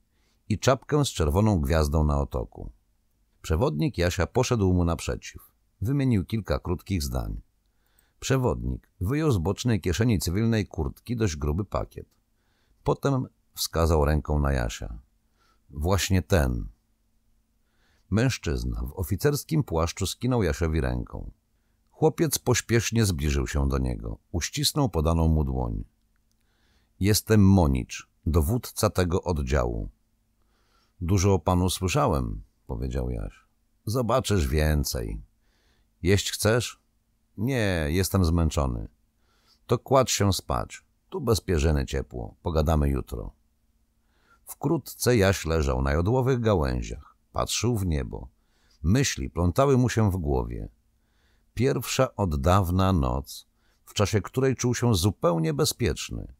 i czapkę z czerwoną gwiazdą na otoku. Przewodnik Jasia poszedł mu naprzeciw. Wymienił kilka krótkich zdań. Przewodnik wyjął z bocznej kieszeni cywilnej kurtki dość gruby pakiet. Potem wskazał ręką na Jasia. Właśnie ten. Mężczyzna w oficerskim płaszczu skinął Jasiowi ręką. Chłopiec pośpiesznie zbliżył się do niego. Uścisnął podaną mu dłoń. Jestem Monicz, dowódca tego oddziału. Dużo o panu słyszałem, powiedział Jaś. Zobaczysz więcej. Jeść chcesz? Nie, jestem zmęczony. To kładź się spać. Tu bezpieczne, ciepło. Pogadamy jutro. Wkrótce Jaś leżał na jodłowych gałęziach. Patrzył w niebo. Myśli plątały mu się w głowie. Pierwsza od dawna noc, w czasie której czuł się zupełnie bezpieczny.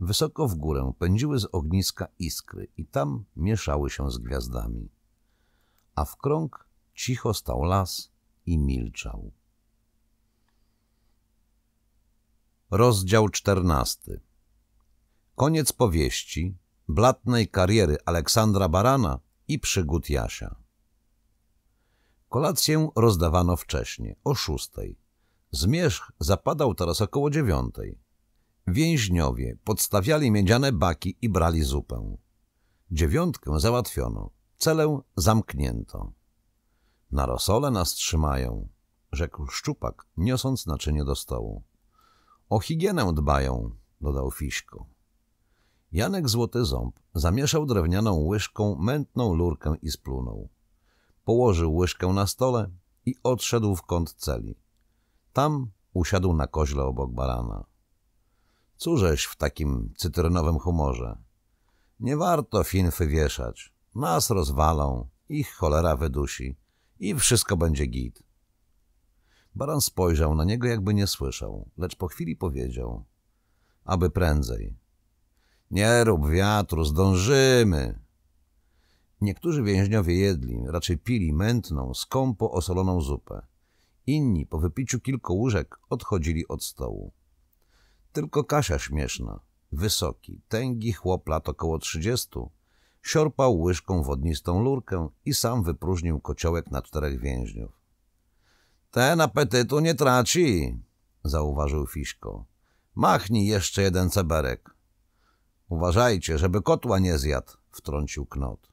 Wysoko w górę pędziły z ogniska iskry i tam mieszały się z gwiazdami. A w krąg cicho stał las i milczał. Rozdział 14 Koniec powieści, blatnej kariery Aleksandra Barana i przygód Jasia. Kolację rozdawano wcześniej, o szóstej. Zmierzch zapadał teraz około dziewiątej. Więźniowie podstawiali miedziane baki i brali zupę. Dziewiątkę załatwiono, celę zamknięto. Na rosole nas trzymają, rzekł szczupak, niosąc naczynie do stołu. O higienę dbają, dodał Fiśko. Janek Złoty Ząb zamieszał drewnianą łyżką mętną lurkę i splunął. Położył łyżkę na stole i odszedł w kąt celi. Tam usiadł na koźle obok barana. Cóżeś w takim cytrynowym humorze? Nie warto finfy wieszać. Nas rozwalą, ich cholera wydusi i wszystko będzie git. Baran spojrzał na niego, jakby nie słyszał, lecz po chwili powiedział — aby prędzej. — Nie rób wiatru, zdążymy! Niektórzy więźniowie jedli, raczej pili mętną, skąpo osoloną zupę. Inni po wypiciu kilku łyżek odchodzili od stołu. Tylko Kasia śmieszna, wysoki, tęgi chłop lat około trzydziestu, siorpał łyżką wodnistą lurkę i sam wypróżnił kociołek na czterech więźniów. Ten apetytu nie traci, zauważył Fiszko. Machnij jeszcze jeden ceberek. Uważajcie, żeby kotła nie zjadł, wtrącił Knot.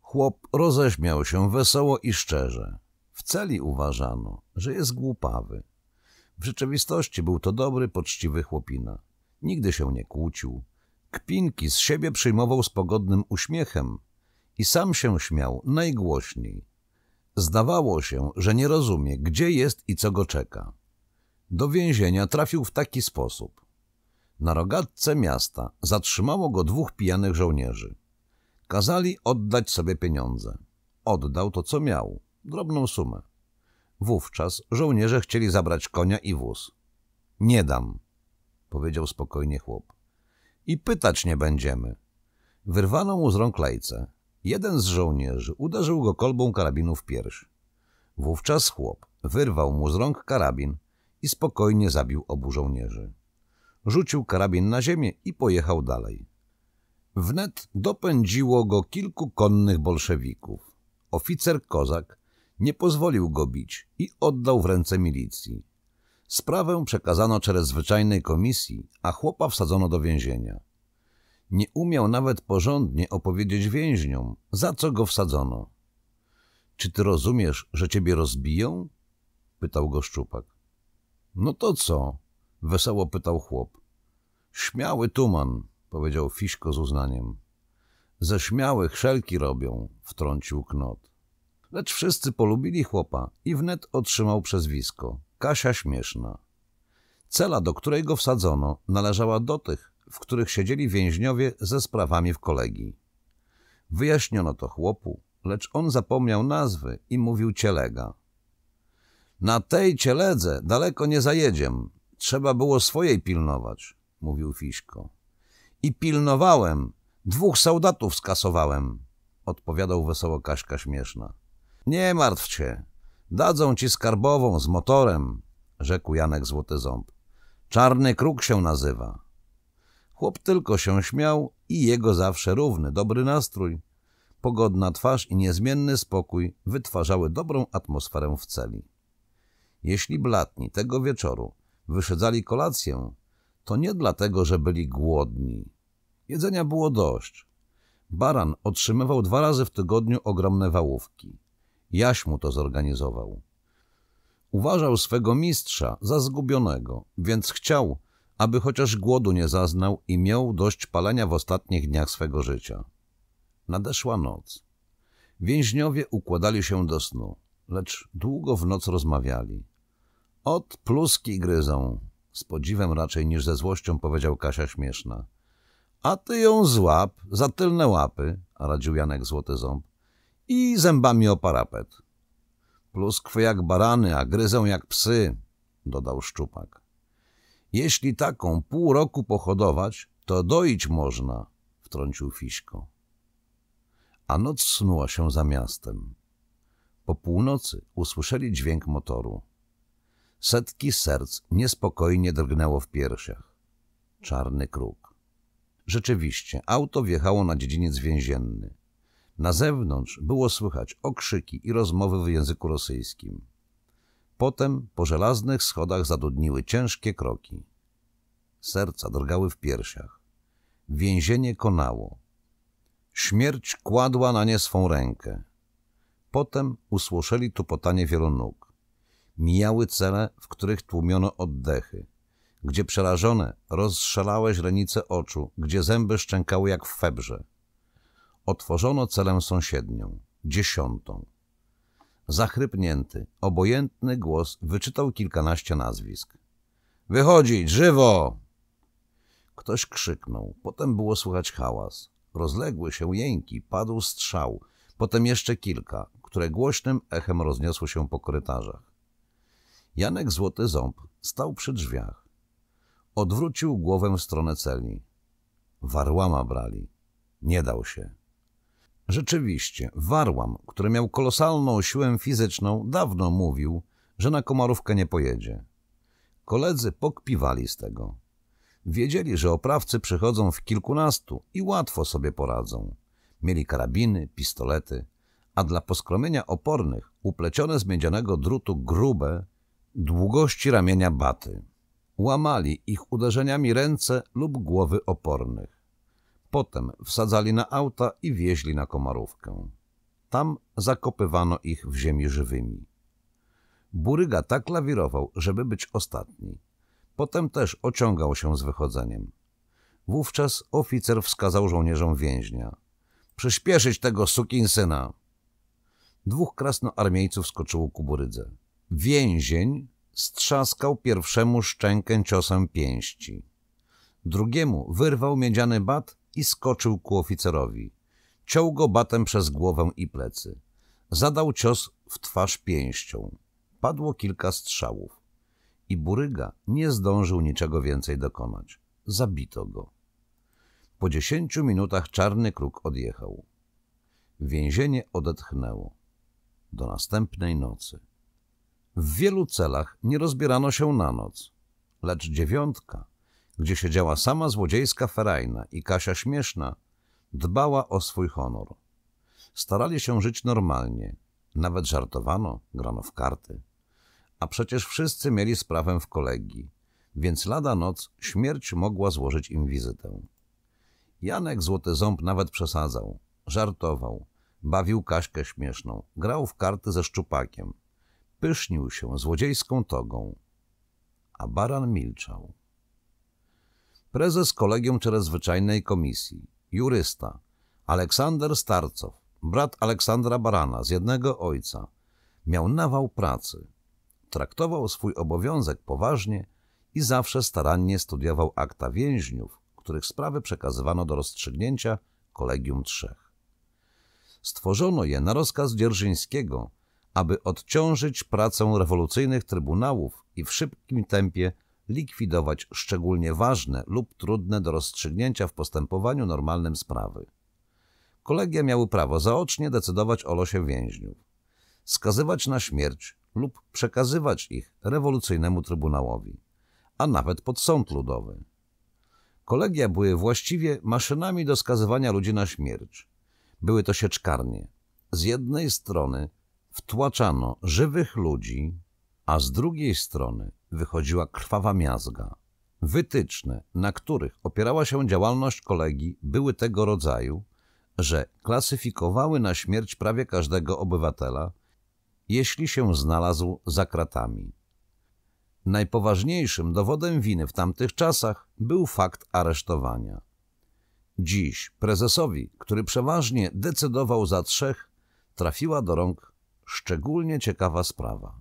Chłop roześmiał się wesoło i szczerze. W celi uważano, że jest głupawy. W rzeczywistości był to dobry, poczciwy chłopina. Nigdy się nie kłócił. Kpinki z siebie przyjmował z pogodnym uśmiechem i sam się śmiał najgłośniej. Zdawało się, że nie rozumie, gdzie jest i co go czeka. Do więzienia trafił w taki sposób. Na rogatce miasta zatrzymało go dwóch pijanych żołnierzy. Kazali oddać sobie pieniądze. Oddał to, co miał, drobną sumę. Wówczas żołnierze chcieli zabrać konia i wóz. Nie dam, powiedział spokojnie chłop. I pytać nie będziemy. Wyrwano mu z rąk lejce. Jeden z żołnierzy uderzył go kolbą karabinu w pierś. Wówczas chłop wyrwał mu z rąk karabin i spokojnie zabił obu żołnierzy. Rzucił karabin na ziemię i pojechał dalej. Wnet dopędziło go kilku konnych bolszewików. Oficer Kozak nie pozwolił go bić i oddał w ręce milicji. Sprawę przekazano czerez zwyczajnej komisji, a chłopa wsadzono do więzienia. Nie umiał nawet porządnie opowiedzieć więźniom, za co go wsadzono. Czy ty rozumiesz, że ciebie rozbiją? Pytał go szczupak. No to co? Wesoło pytał chłop. Śmiały tuman, powiedział Fiśko z uznaniem. Ze śmiałych szelki robią, wtrącił Knot. Lecz wszyscy polubili chłopa i wnet otrzymał przezwisko. Kasia Śmieszna. Cela, do której go wsadzono, należała do tych, w których siedzieli więźniowie ze sprawami w kolegii. Wyjaśniono to chłopu, lecz on zapomniał nazwy i mówił cielega. Na tej cieledze daleko nie zajedziem. Trzeba było swojej pilnować, mówił Fiśko. I pilnowałem. Dwóch soldatów skasowałem, odpowiadał wesoło Kaśka śmieszna. Nie martw się. Dadzą ci skarbową z motorem, rzekł Janek Złoty Ząb. Czarny kruk się nazywa. Chłop tylko się śmiał i jego zawsze równy, dobry nastrój. Pogodna twarz i niezmienny spokój wytwarzały dobrą atmosferę w celi. Jeśli blatni tego wieczoru wyszedzali kolację, to nie dlatego, że byli głodni. Jedzenia było dość. Baran otrzymywał dwa razy w tygodniu ogromne wałówki. Jaś mu to zorganizował. Uważał swego mistrza za zgubionego, więc chciał, aby chociaż głodu nie zaznał i miał dość palenia w ostatnich dniach swego życia. Nadeszła noc. Więźniowie układali się do snu, lecz długo w noc rozmawiali. Od pluski gryzą, z podziwem raczej niż ze złością powiedział Kasia śmieszna. A ty ją złap za tylne łapy, radził Janek Złoty Ząb, i zębami o parapet. Pluskwy jak barany, a gryzą jak psy, dodał Szczupak. Jeśli taką pół roku pohodować, to doić można, wtrącił Fiśko. A noc snuła się za miastem. Po północy usłyszeli dźwięk motoru. Setki serc niespokojnie drgnęło w piersiach. Czarny kruk. Rzeczywiście, auto wjechało na dziedziniec więzienny. Na zewnątrz było słychać okrzyki i rozmowy w języku rosyjskim. Potem po żelaznych schodach zadudniły ciężkie kroki. Serca drgały w piersiach. Więzienie konało. Śmierć kładła na nie swą rękę. Potem usłyszeli tupotanie wielonóg. Mijały cele, w których tłumiono oddechy. Gdzie przerażone rozstrzelałe źrenice oczu, gdzie zęby szczękały jak w febrze. Otworzono celem sąsiednią, dziesiątą Zachrypnięty, obojętny głos wyczytał kilkanaście nazwisk. — Wychodzić, żywo! Ktoś krzyknął, potem było słychać hałas. Rozległy się jęki, padł strzał, potem jeszcze kilka, które głośnym echem rozniosły się po korytarzach. Janek Złoty Ząb stał przy drzwiach. Odwrócił głowę w stronę celi. Warłama brali. Nie dał się. Rzeczywiście, Warłam, który miał kolosalną siłę fizyczną, dawno mówił, że na Komarówkę nie pojedzie. Koledzy pokpiwali z tego. Wiedzieli, że oprawcy przychodzą w kilkunastu i łatwo sobie poradzą. Mieli karabiny, pistolety, a dla poskromienia opornych uplecione z miedzianego drutu grube, długości ramienia baty. Łamali ich uderzeniami ręce lub głowy opornych. Potem wsadzali na auta i wieźli na Komarówkę. Tam zakopywano ich w ziemi żywymi. Buryga tak lawirował, żeby być ostatni. Potem też ociągał się z wychodzeniem. Wówczas oficer wskazał żołnierzom więźnia. Przyspieszyć tego sukinsyna! Dwóch krasnoarmiejców skoczyło ku burydze. Więzień strzaskał pierwszemu szczękę ciosem pięści. Drugiemu wyrwał miedziany bat i skoczył ku oficerowi. Ciął go batem przez głowę i plecy. Zadał cios w twarz pięścią. Padło kilka strzałów. I Buryga nie zdążył niczego więcej dokonać. Zabito go. Po dziesięciu minutach czarny kruk odjechał. Więzienie odetchnęło. Do następnej nocy. W wielu celach nie rozbierano się na noc, lecz dziewiątka – gdzie siedziała sama złodziejska ferajna i Kasia śmieszna, dbała o swój honor. Starali się żyć normalnie, nawet żartowano, grano w karty. A przecież wszyscy mieli sprawę w kolegi, więc lada noc śmierć mogła złożyć im wizytę. Janek Złoty Ząb nawet przesadzał, żartował, bawił Kaśkę śmieszną, grał w karty ze szczupakiem, pysznił się złodziejską togą, a baran milczał prezes Kolegium Czerezwyczajnej Komisji, jurysta, Aleksander Starcow, brat Aleksandra Barana z jednego ojca, miał nawał pracy. Traktował swój obowiązek poważnie i zawsze starannie studiował akta więźniów, których sprawy przekazywano do rozstrzygnięcia Kolegium Trzech. Stworzono je na rozkaz Dzierżyńskiego, aby odciążyć pracę rewolucyjnych trybunałów i w szybkim tempie likwidować szczególnie ważne lub trudne do rozstrzygnięcia w postępowaniu normalnym sprawy. Kolegia miały prawo zaocznie decydować o losie więźniów, skazywać na śmierć lub przekazywać ich rewolucyjnemu Trybunałowi, a nawet pod sąd ludowy. Kolegia były właściwie maszynami do skazywania ludzi na śmierć. Były to sieczkarnie. Z jednej strony wtłaczano żywych ludzi, a z drugiej strony wychodziła krwawa miazga. Wytyczne, na których opierała się działalność kolegi, były tego rodzaju, że klasyfikowały na śmierć prawie każdego obywatela, jeśli się znalazł za kratami. Najpoważniejszym dowodem winy w tamtych czasach był fakt aresztowania. Dziś prezesowi, który przeważnie decydował za trzech, trafiła do rąk szczególnie ciekawa sprawa.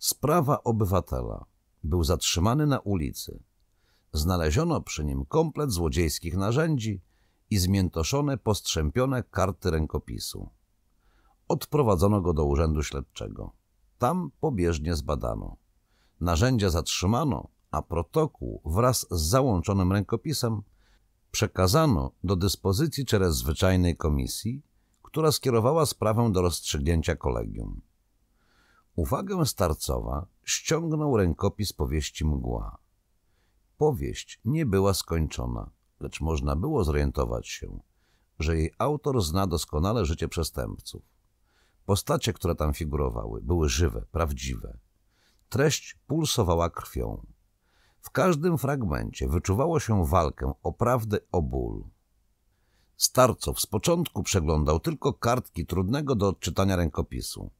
Sprawa obywatela. Był zatrzymany na ulicy. Znaleziono przy nim komplet złodziejskich narzędzi i zmiętoszone, postrzępione karty rękopisu. Odprowadzono go do urzędu śledczego. Tam pobieżnie zbadano. Narzędzia zatrzymano, a protokół wraz z załączonym rękopisem przekazano do dyspozycji czerez zwyczajnej komisji, która skierowała sprawę do rozstrzygnięcia kolegium. Uwagę Starcowa ściągnął rękopis powieści Mgła. Powieść nie była skończona, lecz można było zorientować się, że jej autor zna doskonale życie przestępców. Postacie, które tam figurowały, były żywe, prawdziwe. Treść pulsowała krwią. W każdym fragmencie wyczuwało się walkę o prawdę, o ból. Starcow z początku przeglądał tylko kartki trudnego do odczytania rękopisu –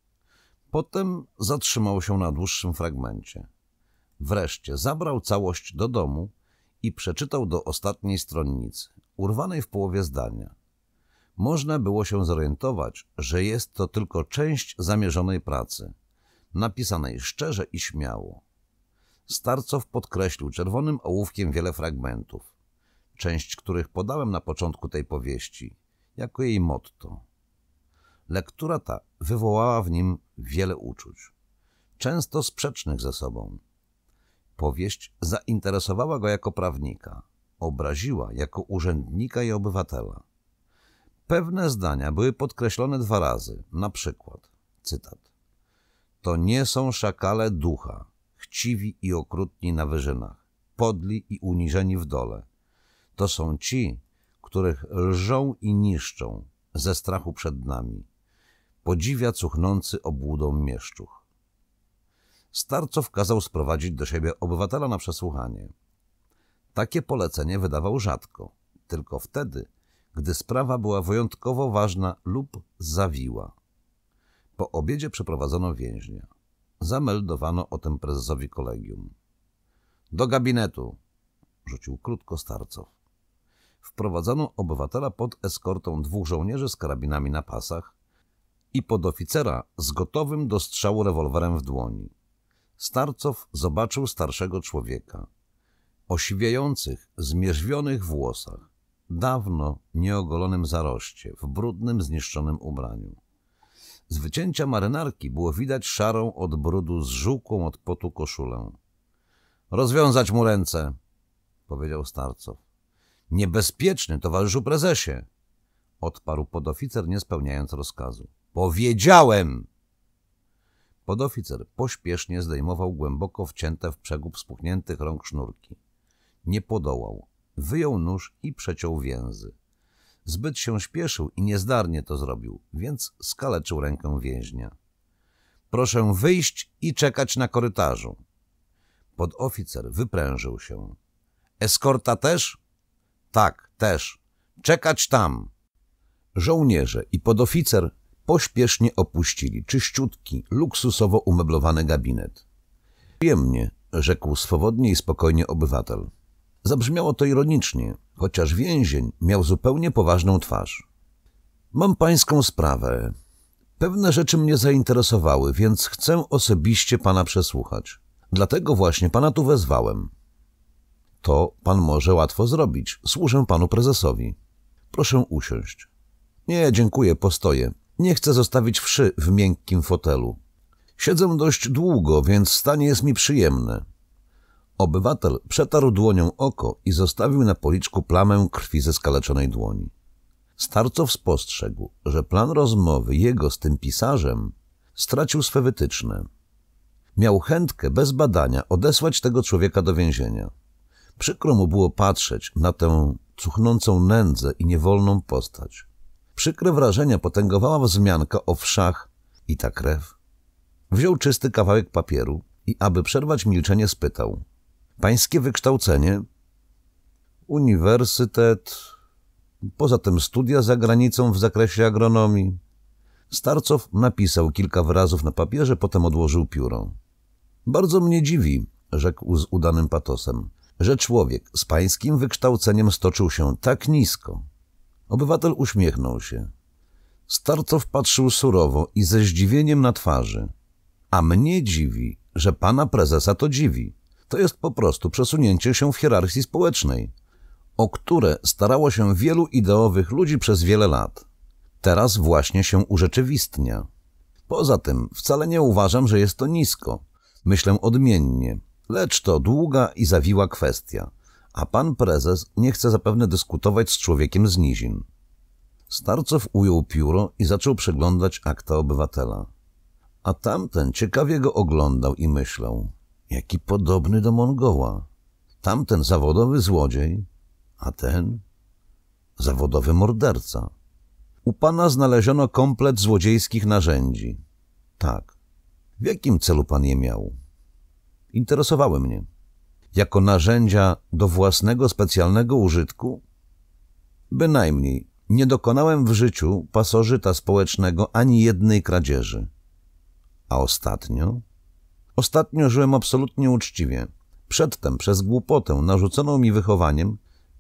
Potem zatrzymał się na dłuższym fragmencie. Wreszcie zabrał całość do domu i przeczytał do ostatniej stronnicy, urwanej w połowie zdania. Można było się zorientować, że jest to tylko część zamierzonej pracy, napisanej szczerze i śmiało. Starcow podkreślił czerwonym ołówkiem wiele fragmentów, część których podałem na początku tej powieści, jako jej motto. Lektura ta wywołała w nim wiele uczuć, często sprzecznych ze sobą. Powieść zainteresowała go jako prawnika, obraziła jako urzędnika i obywatela. Pewne zdania były podkreślone dwa razy, na przykład, cytat, to nie są szakale ducha, chciwi i okrutni na wyżynach, podli i uniżeni w dole. To są ci, których lżą i niszczą ze strachu przed nami, podziwia cuchnący obłudą mieszczuch. Starcow kazał sprowadzić do siebie obywatela na przesłuchanie. Takie polecenie wydawał rzadko, tylko wtedy, gdy sprawa była wyjątkowo ważna lub zawiła. Po obiedzie przeprowadzono więźnia. Zameldowano o tym prezesowi kolegium. Do gabinetu, rzucił krótko Starcow. Wprowadzono obywatela pod eskortą dwóch żołnierzy z karabinami na pasach, i podoficera z gotowym do strzału rewolwerem w dłoni. Starcow zobaczył starszego człowieka. Osiwiających, zmierzwionych włosach, dawno nieogolonym zaroście, w brudnym, zniszczonym ubraniu. Z wycięcia marynarki było widać szarą od brudu z żółką od potu koszulę. — Rozwiązać mu ręce! — powiedział Starcow. — Niebezpieczny, towarzyszu prezesie! — odparł podoficer, nie spełniając rozkazu. Powiedziałem! Podoficer pośpiesznie zdejmował głęboko wcięte w przegub spuchniętych rąk sznurki. Nie podołał. Wyjął nóż i przeciął więzy. Zbyt się śpieszył i niezdarnie to zrobił, więc skaleczył rękę więźnia. Proszę wyjść i czekać na korytarzu. Podoficer wyprężył się. Eskorta też? Tak, też. Czekać tam. Żołnierze i podoficer pośpiesznie opuścili czyściutki, luksusowo umeblowany gabinet. Przyjemnie, rzekł swobodnie i spokojnie obywatel. Zabrzmiało to ironicznie, chociaż więzień miał zupełnie poważną twarz. Mam pańską sprawę. Pewne rzeczy mnie zainteresowały, więc chcę osobiście pana przesłuchać. Dlatego właśnie pana tu wezwałem. To pan może łatwo zrobić. Służę panu prezesowi. Proszę usiąść. Nie, dziękuję, postoję. Nie chcę zostawić wszy w miękkim fotelu. Siedzę dość długo, więc stanie jest mi przyjemne. Obywatel przetarł dłonią oko i zostawił na policzku plamę krwi ze skaleczonej dłoni. Starcow spostrzegł, że plan rozmowy jego z tym pisarzem stracił swe wytyczne. Miał chętkę bez badania odesłać tego człowieka do więzienia. Przykro mu było patrzeć na tę cuchnącą nędzę i niewolną postać. Przykre wrażenie potęgowała wzmianka o wszach i ta krew. Wziął czysty kawałek papieru i, aby przerwać milczenie, spytał. Pańskie wykształcenie? Uniwersytet. Poza tym studia za granicą w zakresie agronomii. Starcow napisał kilka wyrazów na papierze, potem odłożył pióro. Bardzo mnie dziwi, rzekł z udanym patosem, że człowiek z pańskim wykształceniem stoczył się tak nisko. Obywatel uśmiechnął się. Starcow patrzył surowo i ze zdziwieniem na twarzy. A mnie dziwi, że pana prezesa to dziwi. To jest po prostu przesunięcie się w hierarchii społecznej, o które starało się wielu ideowych ludzi przez wiele lat. Teraz właśnie się urzeczywistnia. Poza tym wcale nie uważam, że jest to nisko. Myślę odmiennie, lecz to długa i zawiła kwestia a pan prezes nie chce zapewne dyskutować z człowiekiem z nizin. Starcow ujął pióro i zaczął przeglądać akta obywatela. A tamten ciekawie go oglądał i myślał, jaki podobny do Mongoła. Tamten zawodowy złodziej, a ten zawodowy morderca. U pana znaleziono komplet złodziejskich narzędzi. Tak. W jakim celu pan je miał? Interesowały mnie jako narzędzia do własnego specjalnego użytku? Bynajmniej nie dokonałem w życiu pasożyta społecznego ani jednej kradzieży. A ostatnio? Ostatnio żyłem absolutnie uczciwie. Przedtem przez głupotę narzuconą mi wychowaniem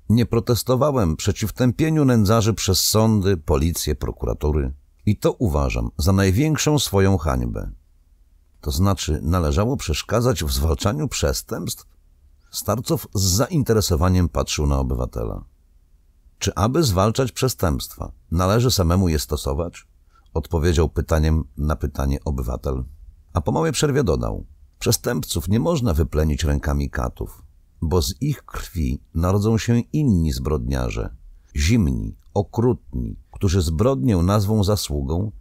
nie protestowałem przeciw tępieniu nędzarzy przez sądy, policję, prokuratury. I to uważam za największą swoją hańbę. To znaczy, należało przeszkadzać w zwalczaniu przestępstw? Starcow z zainteresowaniem patrzył na obywatela. Czy aby zwalczać przestępstwa, należy samemu je stosować? Odpowiedział pytaniem na pytanie obywatel. A po małej przerwie dodał. Przestępców nie można wyplenić rękami katów, bo z ich krwi narodzą się inni zbrodniarze. Zimni, okrutni, którzy zbrodnię nazwą zasługą,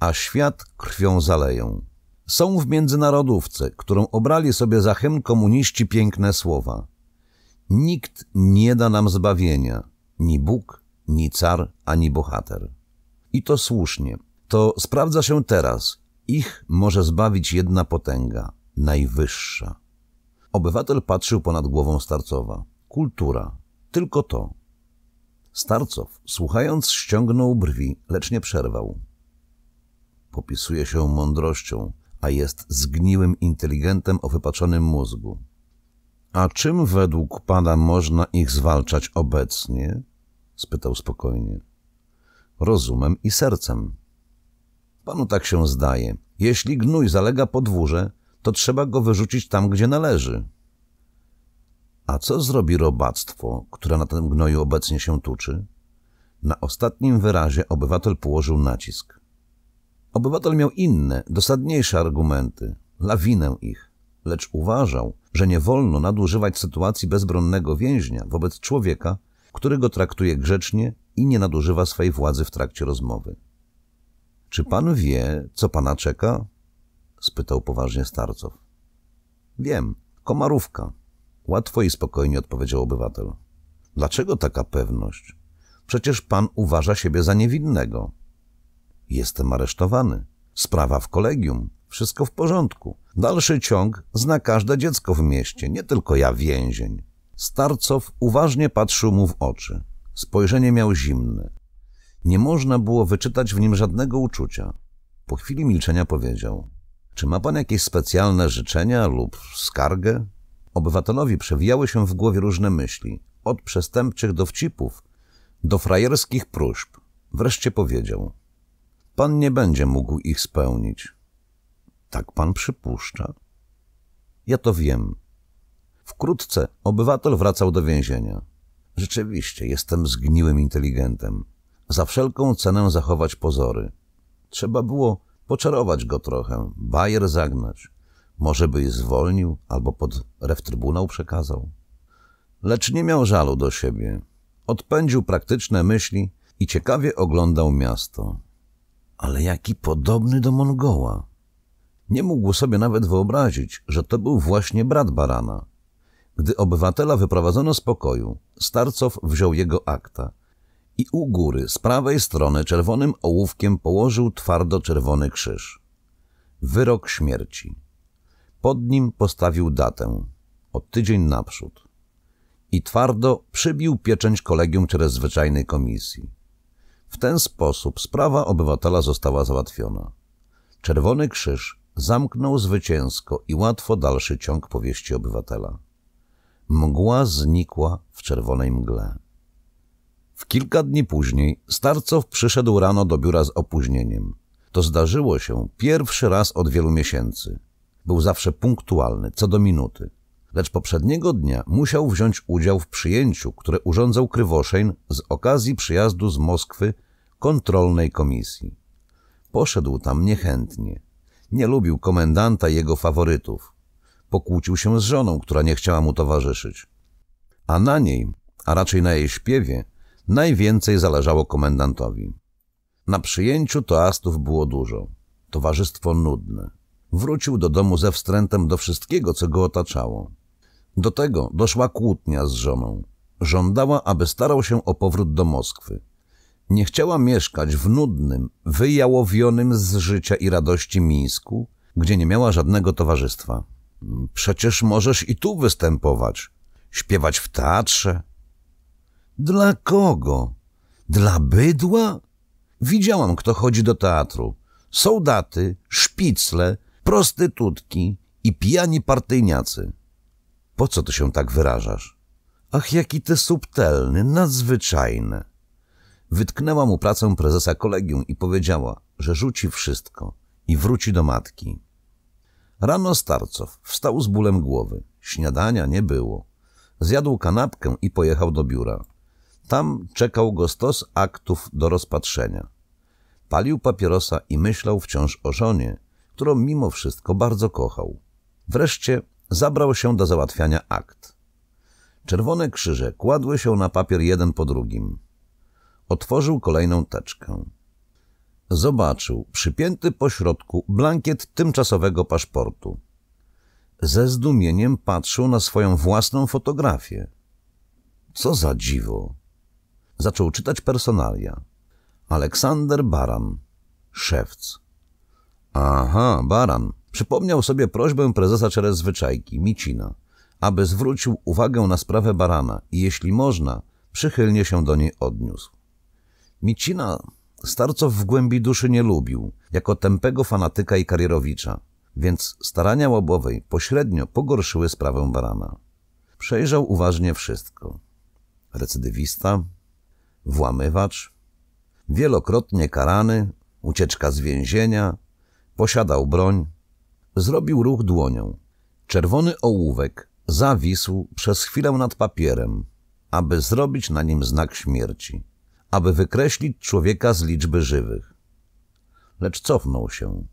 a świat krwią zaleją. Są w międzynarodówce, którą obrali sobie za hymn komuniści piękne słowa. Nikt nie da nam zbawienia, ni Bóg, ni car, ani bohater. I to słusznie. To sprawdza się teraz. Ich może zbawić jedna potęga, najwyższa. Obywatel patrzył ponad głową Starcowa. Kultura. Tylko to. Starcow, słuchając, ściągnął brwi, lecz nie przerwał. Popisuje się mądrością, a jest zgniłym inteligentem o wypaczonym mózgu. A czym według pana można ich zwalczać obecnie? spytał spokojnie. Rozumem i sercem. Panu tak się zdaje. Jeśli gnój zalega podwórze, to trzeba go wyrzucić tam, gdzie należy. A co zrobi robactwo, które na tym gnoju obecnie się tuczy? Na ostatnim wyrazie obywatel położył nacisk. Obywatel miał inne, dosadniejsze argumenty, lawinę ich, lecz uważał, że nie wolno nadużywać sytuacji bezbronnego więźnia wobec człowieka, który go traktuje grzecznie i nie nadużywa swej władzy w trakcie rozmowy. Czy pan wie, co pana czeka? spytał poważnie starcow. Wiem, komarówka, łatwo i spokojnie odpowiedział obywatel. Dlaczego taka pewność? Przecież pan uważa siebie za niewinnego. Jestem aresztowany. Sprawa w kolegium. Wszystko w porządku. Dalszy ciąg zna każde dziecko w mieście, nie tylko ja więzień. Starcow uważnie patrzył mu w oczy. Spojrzenie miał zimne. Nie można było wyczytać w nim żadnego uczucia. Po chwili milczenia powiedział. Czy ma pan jakieś specjalne życzenia lub skargę? Obywatelowi przewijały się w głowie różne myśli. Od przestępczych dowcipów do frajerskich próśb. Wreszcie powiedział. Pan nie będzie mógł ich spełnić. Tak pan przypuszcza. Ja to wiem. Wkrótce obywatel wracał do więzienia. Rzeczywiście, jestem zgniłym inteligentem. Za wszelką cenę zachować pozory. Trzeba było poczarować go trochę, bajer zagnać. Może by je zwolnił albo pod reftrybunał przekazał. Lecz nie miał żalu do siebie. Odpędził praktyczne myśli i ciekawie oglądał miasto ale jaki podobny do Mongoła. Nie mógł sobie nawet wyobrazić, że to był właśnie brat barana. Gdy obywatela wyprowadzono z pokoju, Starcow wziął jego akta i u góry z prawej strony czerwonym ołówkiem położył twardo czerwony krzyż. Wyrok śmierci. Pod nim postawił datę, od tydzień naprzód. I twardo przybił pieczęć kolegium czrezzwyczajnej komisji. W ten sposób sprawa obywatela została załatwiona. Czerwony Krzyż zamknął zwycięsko i łatwo dalszy ciąg powieści obywatela. Mgła znikła w czerwonej mgle. W kilka dni później Starcow przyszedł rano do biura z opóźnieniem. To zdarzyło się pierwszy raz od wielu miesięcy. Był zawsze punktualny, co do minuty lecz poprzedniego dnia musiał wziąć udział w przyjęciu, które urządzał Krywoszeń z okazji przyjazdu z Moskwy kontrolnej komisji. Poszedł tam niechętnie. Nie lubił komendanta i jego faworytów. Pokłócił się z żoną, która nie chciała mu towarzyszyć. A na niej, a raczej na jej śpiewie, najwięcej zależało komendantowi. Na przyjęciu toastów było dużo. Towarzystwo nudne. Wrócił do domu ze wstrętem do wszystkiego, co go otaczało. Do tego doszła kłótnia z żoną. Żądała, aby starał się o powrót do Moskwy. Nie chciała mieszkać w nudnym, wyjałowionym z życia i radości Mińsku, gdzie nie miała żadnego towarzystwa. Przecież możesz i tu występować, śpiewać w teatrze. Dla kogo? Dla bydła? Widziałam, kto chodzi do teatru. Soldaty, szpicle, prostytutki i pijani partyjniacy. Po co ty się tak wyrażasz? Ach, jaki ty subtelny, nadzwyczajny. Wytknęła mu pracę prezesa kolegium i powiedziała, że rzuci wszystko i wróci do matki. Rano Starcow wstał z bólem głowy. Śniadania nie było. Zjadł kanapkę i pojechał do biura. Tam czekał go stos aktów do rozpatrzenia. Palił papierosa i myślał wciąż o żonie, którą mimo wszystko bardzo kochał. Wreszcie zabrał się do załatwiania akt. Czerwone krzyże kładły się na papier jeden po drugim. Otworzył kolejną teczkę. Zobaczył przypięty po środku blankiet tymczasowego paszportu. Ze zdumieniem patrzył na swoją własną fotografię. Co za dziwo! Zaczął czytać personalia. Aleksander Baran, szewc. Aha, Baran. Przypomniał sobie prośbę prezesa Czerez Zwyczajki, Micina, aby zwrócił uwagę na sprawę barana i jeśli można, przychylnie się do niej odniósł. Micina Starcow w głębi duszy nie lubił, jako tempego fanatyka i karierowicza, więc starania łobowej pośrednio pogorszyły sprawę barana. Przejrzał uważnie wszystko. Recydywista, włamywacz, wielokrotnie karany, ucieczka z więzienia, posiadał broń, Zrobił ruch dłonią. Czerwony ołówek zawisł przez chwilę nad papierem, aby zrobić na nim znak śmierci, aby wykreślić człowieka z liczby żywych. Lecz cofnął się.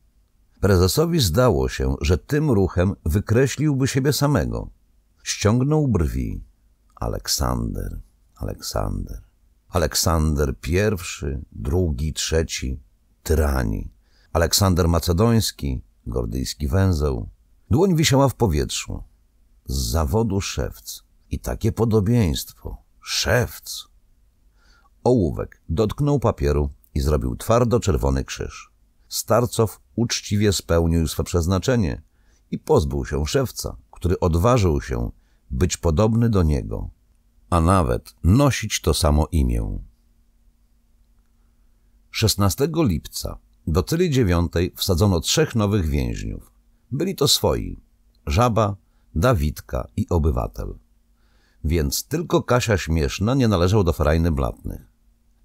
Prezesowi zdało się, że tym ruchem wykreśliłby siebie samego. Ściągnął brwi. Aleksander, Aleksander. Aleksander I, drugi, trzeci, tyrani. Aleksander Macedoński, gordyjski węzeł. Dłoń wisiała w powietrzu. Z zawodu szewc. I takie podobieństwo. Szewc! Ołówek dotknął papieru i zrobił twardo czerwony krzyż. Starcow uczciwie spełnił swe przeznaczenie i pozbył się szewca, który odważył się być podobny do niego, a nawet nosić to samo imię. 16 lipca do tyli dziewiątej wsadzono trzech nowych więźniów. Byli to swoi – Żaba, Dawidka i Obywatel. Więc tylko Kasia Śmieszna nie należał do frajny blatnych.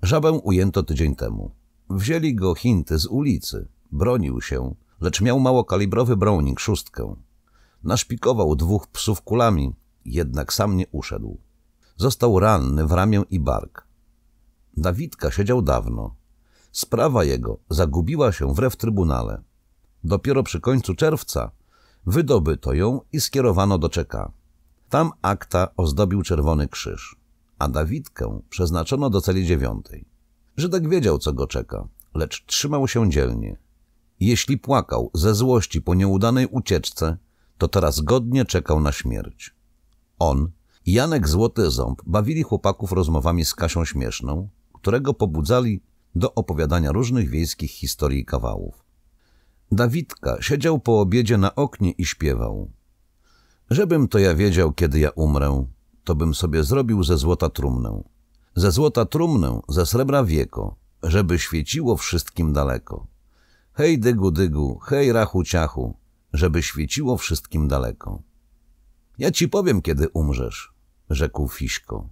Żabę ujęto tydzień temu. Wzięli go Chinty z ulicy. Bronił się, lecz miał małokalibrowy brownik szóstkę. Naszpikował dwóch psów kulami, jednak sam nie uszedł. Został ranny w ramię i bark. Dawidka siedział dawno. Sprawa jego zagubiła się wrew trybunale. Dopiero przy końcu czerwca wydobyto ją i skierowano do Czeka. Tam akta ozdobił Czerwony Krzyż, a Dawidkę przeznaczono do celi dziewiątej. Żydek wiedział, co go czeka, lecz trzymał się dzielnie. Jeśli płakał ze złości po nieudanej ucieczce, to teraz godnie czekał na śmierć. On i Janek Złoty Ząb bawili chłopaków rozmowami z Kasią Śmieszną, którego pobudzali do opowiadania różnych wiejskich historii kawałów. Dawidka siedział po obiedzie na oknie i śpiewał. Żebym to ja wiedział, kiedy ja umrę, to bym sobie zrobił ze złota trumnę. Ze złota trumnę, ze srebra wieko, żeby świeciło wszystkim daleko. Hej dygu dygu, hej rachu ciachu, żeby świeciło wszystkim daleko. Ja ci powiem, kiedy umrzesz, rzekł Fiśko.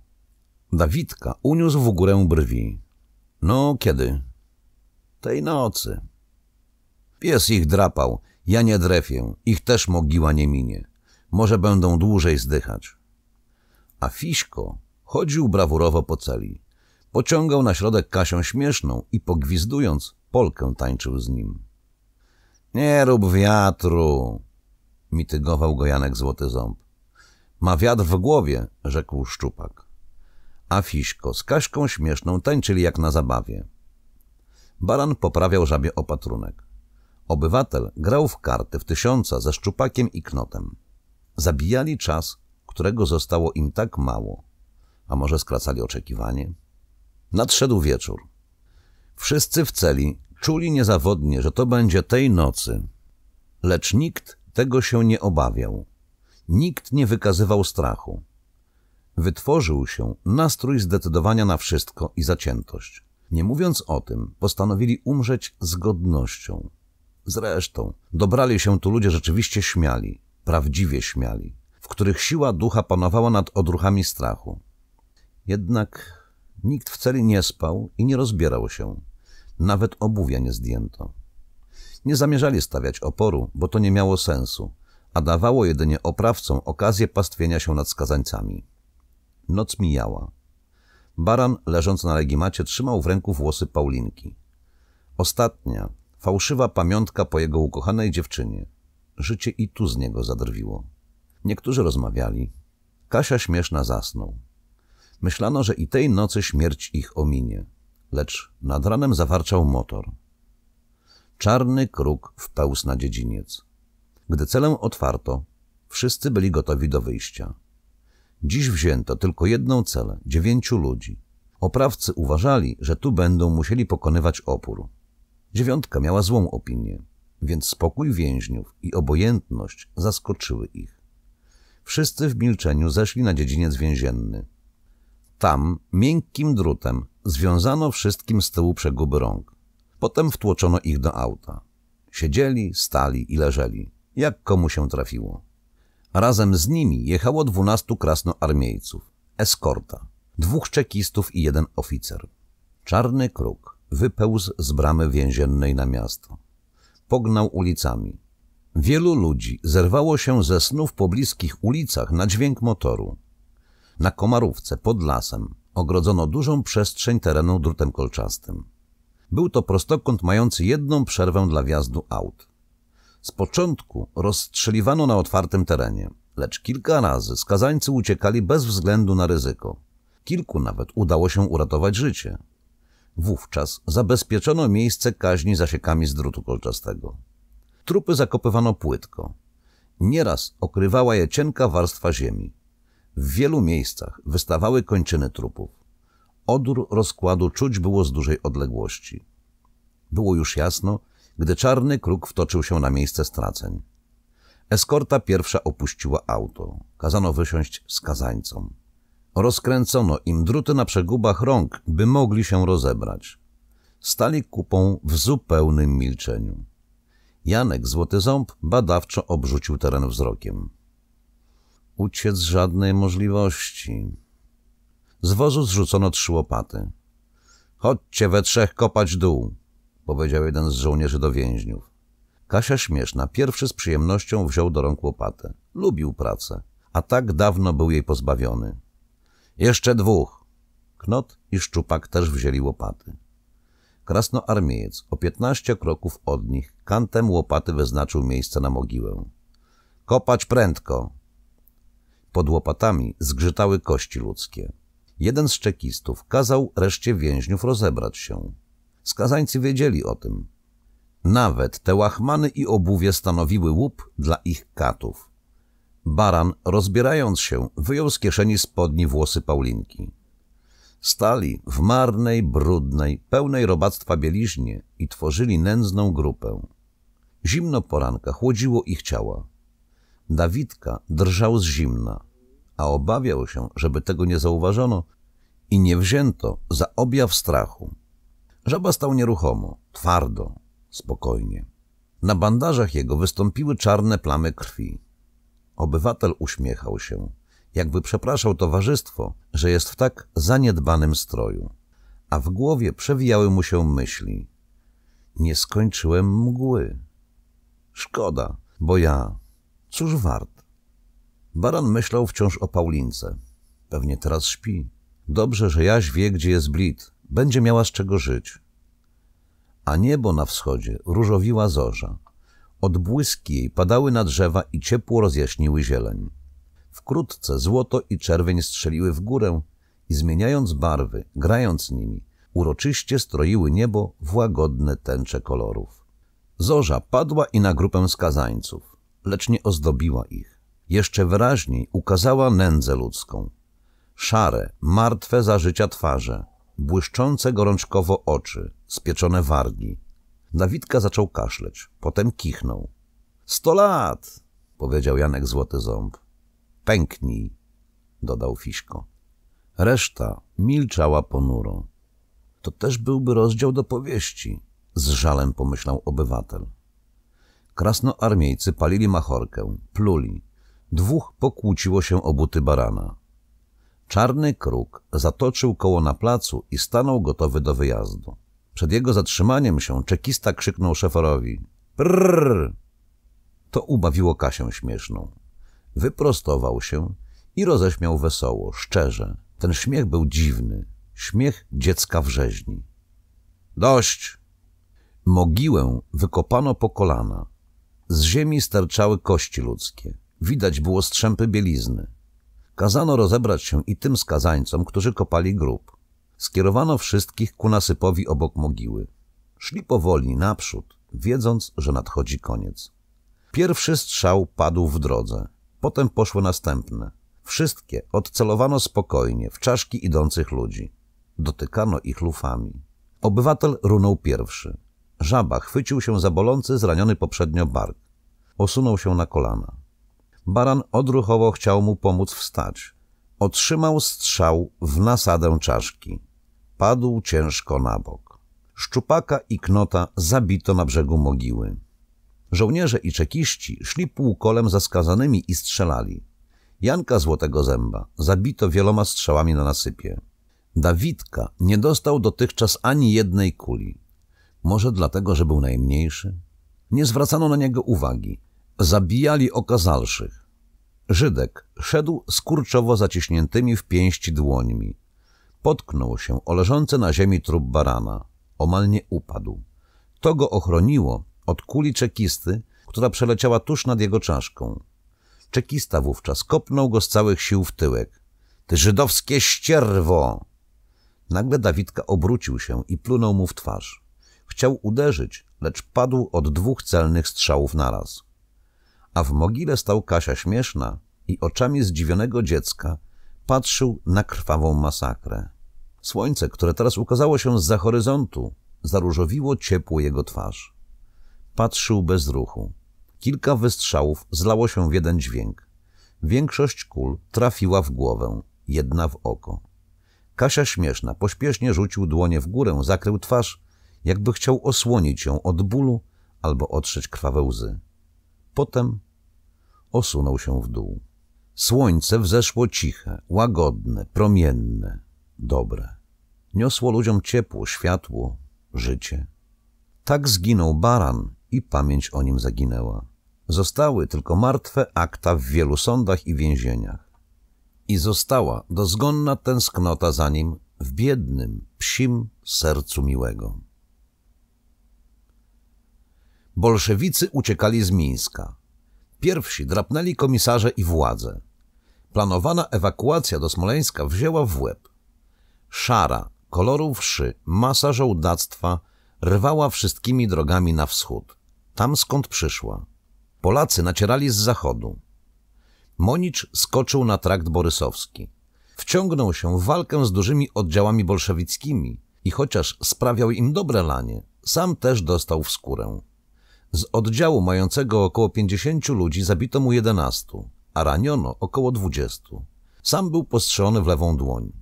Dawidka uniósł w górę brwi. No, kiedy? Tej nocy. Pies ich drapał, ja nie drefię, ich też mogiła nie minie. Może będą dłużej zdychać. A Fiśko chodził brawurowo po celi. Pociągał na środek Kasią śmieszną i pogwizdując, polkę tańczył z nim. Nie rób wiatru, mitygował go Janek Złoty Ząb. Ma wiatr w głowie, rzekł Szczupak a Fiśko z Kaśką śmieszną tańczyli jak na zabawie. Baran poprawiał żabie opatrunek. Obywatel grał w karty w tysiąca ze szczupakiem i knotem. Zabijali czas, którego zostało im tak mało. A może skracali oczekiwanie? Nadszedł wieczór. Wszyscy w celi czuli niezawodnie, że to będzie tej nocy. Lecz nikt tego się nie obawiał. Nikt nie wykazywał strachu wytworzył się nastrój zdecydowania na wszystko i zaciętość. Nie mówiąc o tym, postanowili umrzeć z godnością. Zresztą, dobrali się tu ludzie rzeczywiście śmiali, prawdziwie śmiali, w których siła ducha panowała nad odruchami strachu. Jednak nikt w celi nie spał i nie rozbierał się. Nawet obuwia nie zdjęto. Nie zamierzali stawiać oporu, bo to nie miało sensu, a dawało jedynie oprawcom okazję pastwienia się nad skazańcami. Noc mijała. Baran, leżąc na legimacie, trzymał w ręku włosy Paulinki. Ostatnia, fałszywa pamiątka po jego ukochanej dziewczynie. Życie i tu z niego zadrwiło. Niektórzy rozmawiali. Kasia śmieszna zasnął. Myślano, że i tej nocy śmierć ich ominie, lecz nad ranem zawarczał motor. Czarny kruk wpełz na dziedziniec. Gdy celę otwarto, wszyscy byli gotowi do wyjścia. Dziś wzięto tylko jedną celę – dziewięciu ludzi. Oprawcy uważali, że tu będą musieli pokonywać opór. Dziewiątka miała złą opinię, więc spokój więźniów i obojętność zaskoczyły ich. Wszyscy w milczeniu zeszli na dziedziniec więzienny. Tam miękkim drutem związano wszystkim z tyłu przeguby rąk. Potem wtłoczono ich do auta. Siedzieli, stali i leżeli, jak komu się trafiło. Razem z nimi jechało dwunastu krasnoarmiejców, eskorta, dwóch czekistów i jeden oficer. Czarny kruk wypełzł z bramy więziennej na miasto. Pognał ulicami. Wielu ludzi zerwało się ze snów po bliskich ulicach na dźwięk motoru. Na Komarówce, pod lasem, ogrodzono dużą przestrzeń terenu drutem kolczastym. Był to prostokąt mający jedną przerwę dla wjazdu aut. Z początku rozstrzeliwano na otwartym terenie, lecz kilka razy skazańcy uciekali bez względu na ryzyko. Kilku nawet udało się uratować życie. Wówczas zabezpieczono miejsce kaźni zasiekami z drutu kolczastego. Trupy zakopywano płytko. Nieraz okrywała je cienka warstwa ziemi. W wielu miejscach wystawały kończyny trupów. Odór rozkładu czuć było z dużej odległości. Było już jasno, gdy czarny kruk wtoczył się na miejsce straceń. Eskorta pierwsza opuściła auto. Kazano wysiąść z kazańcą. Rozkręcono im druty na przegubach rąk, by mogli się rozebrać. Stali kupą w zupełnym milczeniu. Janek Złoty Ząb badawczo obrzucił teren wzrokiem. Uciec żadnej możliwości. Z wozu zrzucono trzy łopaty. Chodźcie we trzech kopać dół, powiedział jeden z żołnierzy do więźniów. Kasia Śmieszna pierwszy z przyjemnością wziął do rąk łopatę. Lubił pracę, a tak dawno był jej pozbawiony. Jeszcze dwóch! Knot i Szczupak też wzięli łopaty. Krasnoarmiejec o piętnaście kroków od nich kantem łopaty wyznaczył miejsce na mogiłę. Kopać prędko! Pod łopatami zgrzytały kości ludzkie. Jeden z czekistów kazał reszcie więźniów rozebrać się. Skazańcy wiedzieli o tym. Nawet te łachmany i obuwie stanowiły łup dla ich katów. Baran, rozbierając się, wyjął z kieszeni spodni włosy Paulinki. Stali w marnej, brudnej, pełnej robactwa bieliźnie i tworzyli nędzną grupę. Zimno poranka chłodziło ich ciała. Dawidka drżał z zimna, a obawiał się, żeby tego nie zauważono i nie wzięto za objaw strachu. Żaba stał nieruchomo, twardo, spokojnie. Na bandażach jego wystąpiły czarne plamy krwi. Obywatel uśmiechał się, jakby przepraszał towarzystwo, że jest w tak zaniedbanym stroju. A w głowie przewijały mu się myśli. Nie skończyłem mgły. Szkoda, bo ja... Cóż wart? Baran myślał wciąż o Paulince. Pewnie teraz śpi. Dobrze, że Jaś wie, gdzie jest Blit, będzie miała z czego żyć. A niebo na wschodzie różowiła zorza. Odbłyski jej padały na drzewa i ciepło rozjaśniły zieleń. Wkrótce złoto i czerwień strzeliły w górę i zmieniając barwy, grając nimi, uroczyście stroiły niebo w łagodne tęcze kolorów. Zorza padła i na grupę skazańców, lecz nie ozdobiła ich. Jeszcze wyraźniej ukazała nędzę ludzką. Szare, martwe za życia twarze, błyszczące gorączkowo oczy, spieczone wargi. Dawidka zaczął kaszleć, potem kichnął. Sto lat! powiedział Janek Złoty Ząb. Pęknij, dodał Fiśko. Reszta milczała ponuro. To też byłby rozdział do powieści, z żalem pomyślał obywatel. Krasnoarmiejcy palili machorkę, pluli. Dwóch pokłóciło się o buty barana. Czarny kruk zatoczył koło na placu i stanął gotowy do wyjazdu. Przed jego zatrzymaniem się czekista krzyknął szeferowi. Prrr! To ubawiło Kasię śmieszną. Wyprostował się i roześmiał wesoło, szczerze. Ten śmiech był dziwny. Śmiech dziecka w rzeźni. Dość! Mogiłę wykopano po kolana. Z ziemi sterczały kości ludzkie. Widać było strzępy bielizny. Kazano rozebrać się i tym skazańcom, którzy kopali grób. Skierowano wszystkich ku nasypowi obok mogiły. Szli powoli naprzód, wiedząc, że nadchodzi koniec. Pierwszy strzał padł w drodze. Potem poszły następne. Wszystkie odcelowano spokojnie w czaszki idących ludzi. Dotykano ich lufami. Obywatel runął pierwszy. Żaba chwycił się za bolący, zraniony poprzednio bark. Osunął się na kolana. Baran odruchowo chciał mu pomóc wstać. Otrzymał strzał w nasadę czaszki. Padł ciężko na bok. Szczupaka i Knota zabito na brzegu mogiły. Żołnierze i czekiści szli półkolem za skazanymi i strzelali. Janka Złotego Zęba zabito wieloma strzałami na nasypie. Dawidka nie dostał dotychczas ani jednej kuli. Może dlatego, że był najmniejszy? Nie zwracano na niego uwagi, zabijali okazalszych. Żydek szedł skurczowo zaciśniętymi w pięści dłońmi. Potknął się o leżący na ziemi trup barana. Omal nie upadł. To go ochroniło od kuli czekisty, która przeleciała tuż nad jego czaszką. Czekista wówczas kopnął go z całych sił w tyłek. Ty żydowskie ścierwo! Nagle Dawidka obrócił się i plunął mu w twarz. Chciał uderzyć, lecz padł od dwóch celnych strzałów naraz a w mogile stał Kasia Śmieszna i oczami zdziwionego dziecka patrzył na krwawą masakrę. Słońce, które teraz ukazało się z horyzontu, zaróżowiło ciepło jego twarz. Patrzył bez ruchu. Kilka wystrzałów zlało się w jeden dźwięk. Większość kul trafiła w głowę, jedna w oko. Kasia śmieszna pośpiesznie rzucił dłonie w górę, zakrył twarz, jakby chciał osłonić ją od bólu albo otrzeć krwawe łzy. Potem osunął się w dół. Słońce wzeszło ciche, łagodne, promienne, dobre. Niosło ludziom ciepło, światło, życie. Tak zginął baran i pamięć o nim zaginęła. Zostały tylko martwe akta w wielu sądach i więzieniach. I została dozgonna tęsknota za nim w biednym, psim sercu miłego. Bolszewicy uciekali z Mińska. Pierwsi drapnęli komisarze i władze. Planowana ewakuacja do Smoleńska wzięła w łeb. Szara, koloru wszy, masa żołdactwa rwała wszystkimi drogami na wschód, tam skąd przyszła. Polacy nacierali z zachodu. Monicz skoczył na trakt borysowski. Wciągnął się w walkę z dużymi oddziałami bolszewickimi i chociaż sprawiał im dobre lanie, sam też dostał w skórę. Z oddziału mającego około 50 ludzi zabito mu 11, a raniono około 20. Sam był postrzelony w lewą dłoń.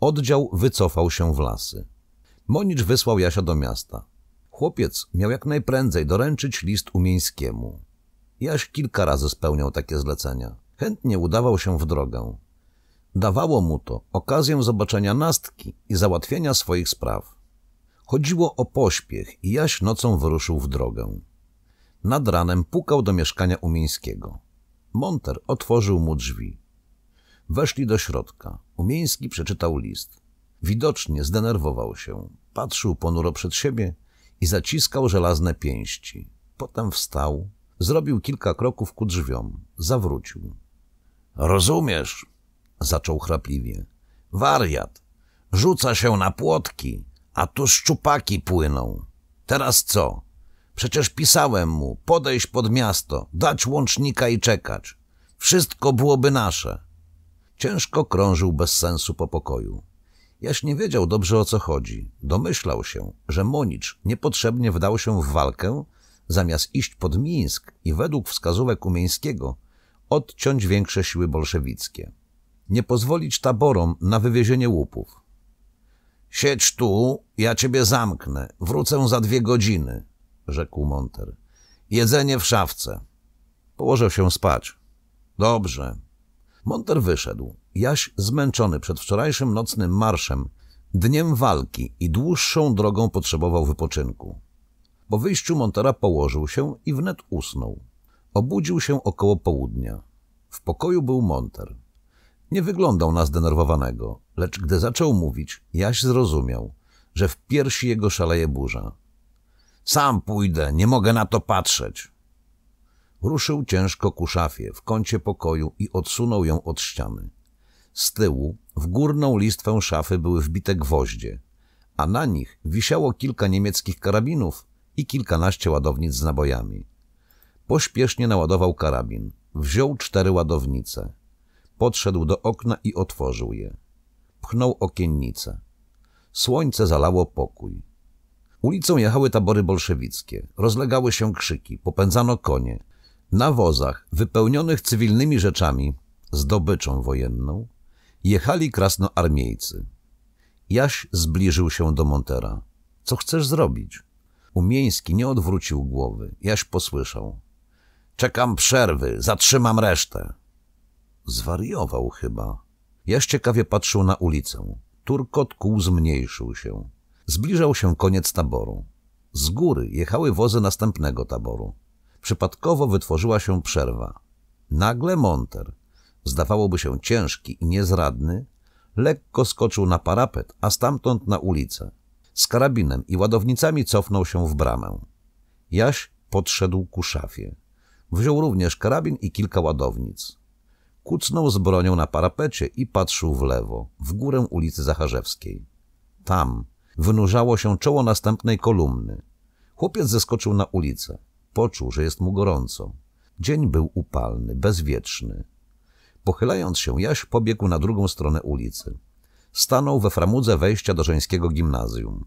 Oddział wycofał się w lasy. Monicz wysłał Jasia do miasta. Chłopiec miał jak najprędzej doręczyć list Umieńskiemu. Jaś kilka razy spełniał takie zlecenia. Chętnie udawał się w drogę. Dawało mu to okazję zobaczenia nastki i załatwienia swoich spraw. Chodziło o pośpiech i Jaś nocą wyruszył w drogę. Nad ranem pukał do mieszkania Umieńskiego. Monter otworzył mu drzwi. Weszli do środka. Umieński przeczytał list. Widocznie zdenerwował się. Patrzył ponuro przed siebie i zaciskał żelazne pięści. Potem wstał, zrobił kilka kroków ku drzwiom, zawrócił. Rozumiesz, zaczął chrapliwie. Wariat, rzuca się na płotki, a tu szczupaki płyną. Teraz co? Przecież pisałem mu, podejść pod miasto, dać łącznika i czekać. Wszystko byłoby nasze. Ciężko krążył bez sensu po pokoju. Jaś nie wiedział dobrze o co chodzi. Domyślał się, że Monicz niepotrzebnie wdał się w walkę, zamiast iść pod Mińsk i według wskazówek Umieńskiego odciąć większe siły bolszewickie. Nie pozwolić taborom na wywiezienie łupów. Siedź tu, ja ciebie zamknę, wrócę za dwie godziny, rzekł Monter. Jedzenie w szafce. Położył się spać. Dobrze. Monter wyszedł. Jaś, zmęczony przedwczorajszym nocnym marszem, dniem walki i dłuższą drogą potrzebował wypoczynku. Po wyjściu Montera położył się i wnet usnął. Obudził się około południa. W pokoju był Monter. Nie wyglądał na zdenerwowanego, lecz gdy zaczął mówić, Jaś zrozumiał, że w piersi jego szaleje burza. Sam pójdę, nie mogę na to patrzeć. Ruszył ciężko ku szafie w kącie pokoju i odsunął ją od ściany. Z tyłu w górną listwę szafy były wbite gwoździe, a na nich wisiało kilka niemieckich karabinów i kilkanaście ładownic z nabojami. Pośpiesznie naładował karabin, wziął cztery ładownice. Podszedł do okna i otworzył je. Pchnął okiennice. Słońce zalało pokój. Ulicą jechały tabory bolszewickie, rozlegały się krzyki, popędzano konie. Na wozach, wypełnionych cywilnymi rzeczami, zdobyczą wojenną, jechali krasnoarmiejcy. Jaś zbliżył się do Montera. Co chcesz zrobić? Umieński nie odwrócił głowy. Jaś posłyszał. Czekam przerwy, zatrzymam resztę. Zwariował chyba. Jaś ciekawie patrzył na ulicę. Turkot kół zmniejszył się. Zbliżał się koniec taboru. Z góry jechały wozy następnego taboru. Przypadkowo wytworzyła się przerwa. Nagle Monter, zdawałoby się ciężki i niezradny, lekko skoczył na parapet, a stamtąd na ulicę. Z karabinem i ładownicami cofnął się w bramę. Jaś podszedł ku szafie. Wziął również karabin i kilka ładownic. Kucnął z bronią na parapecie i patrzył w lewo, w górę ulicy Zacharzewskiej. Tam, wynurzało się czoło następnej kolumny. Chłopiec zeskoczył na ulicę. Poczuł, że jest mu gorąco. Dzień był upalny, bezwietrzny. Pochylając się, Jaś pobiegł na drugą stronę ulicy. Stanął we framudze wejścia do żeńskiego gimnazjum.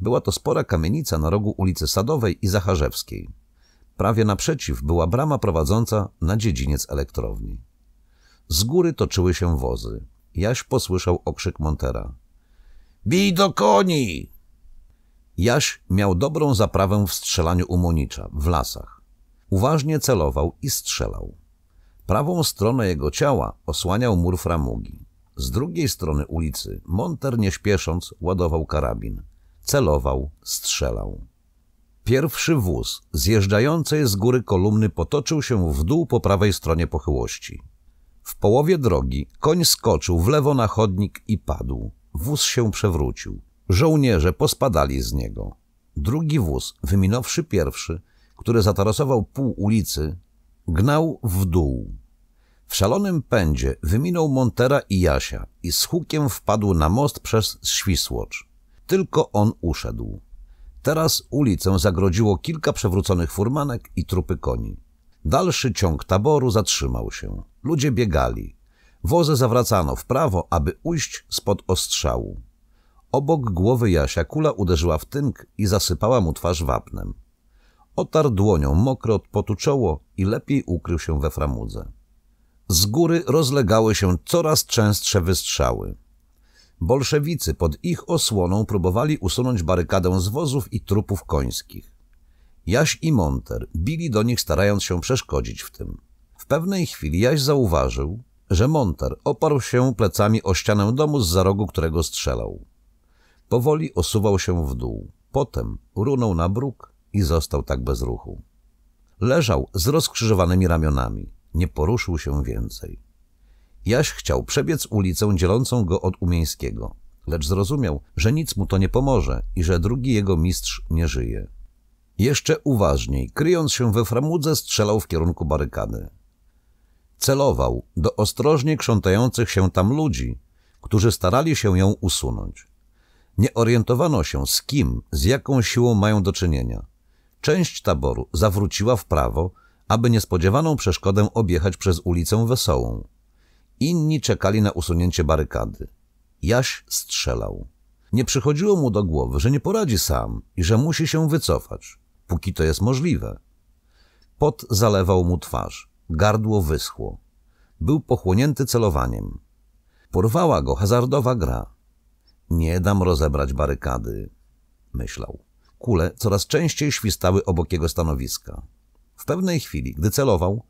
Była to spora kamienica na rogu ulicy Sadowej i Zacharzewskiej. Prawie naprzeciw była brama prowadząca na dziedziniec elektrowni. Z góry toczyły się wozy. Jaś posłyszał okrzyk Montera. Bij do koni! Jaś miał dobrą zaprawę w strzelaniu u Monicza, w lasach. Uważnie celował i strzelał. Prawą stronę jego ciała osłaniał mur framugi. Z drugiej strony ulicy Monter nie śpiesząc ładował karabin. Celował, strzelał. Pierwszy wóz zjeżdżającej z góry kolumny potoczył się w dół po prawej stronie pochyłości. W połowie drogi koń skoczył w lewo na chodnik i padł. Wóz się przewrócił. Żołnierze pospadali z niego. Drugi wóz, wyminąwszy pierwszy, który zatarasował pół ulicy, gnał w dół. W szalonym pędzie wyminął Montera i Jasia i z hukiem wpadł na most przez Świsłocz. Tylko on uszedł. Teraz ulicę zagrodziło kilka przewróconych furmanek i trupy koni. Dalszy ciąg taboru zatrzymał się. Ludzie biegali. Wozy zawracano w prawo, aby ujść spod ostrzału. Obok głowy Jasia kula uderzyła w tynk i zasypała mu twarz wapnem. Otarł dłonią mokro od potu czoło i lepiej ukrył się we framudze. Z góry rozlegały się coraz częstsze wystrzały. Bolszewicy pod ich osłoną próbowali usunąć barykadę z wozów i trupów końskich. Jaś i Monter bili do nich starając się przeszkodzić w tym. W pewnej chwili Jaś zauważył, że Monter oparł się plecami o ścianę domu z za rogu, którego strzelał. Powoli osuwał się w dół. Potem runął na bruk i został tak bez ruchu. Leżał z rozkrzyżowanymi ramionami. Nie poruszył się więcej. Jaś chciał przebiec ulicę dzielącą go od Umieńskiego, lecz zrozumiał, że nic mu to nie pomoże i że drugi jego mistrz nie żyje. Jeszcze uważniej, kryjąc się we framudze, strzelał w kierunku barykady. Celował do ostrożnie krzątających się tam ludzi, którzy starali się ją usunąć. Nie orientowano się z kim, z jaką siłą mają do czynienia. Część taboru zawróciła w prawo, aby niespodziewaną przeszkodę objechać przez ulicę Wesołą. Inni czekali na usunięcie barykady. Jaś strzelał. Nie przychodziło mu do głowy, że nie poradzi sam i że musi się wycofać, póki to jest możliwe. Pot zalewał mu twarz. Gardło wyschło. Był pochłonięty celowaniem. Porwała go hazardowa gra. Nie dam rozebrać barykady, myślał. Kule coraz częściej świstały obok jego stanowiska. W pewnej chwili, gdy celował,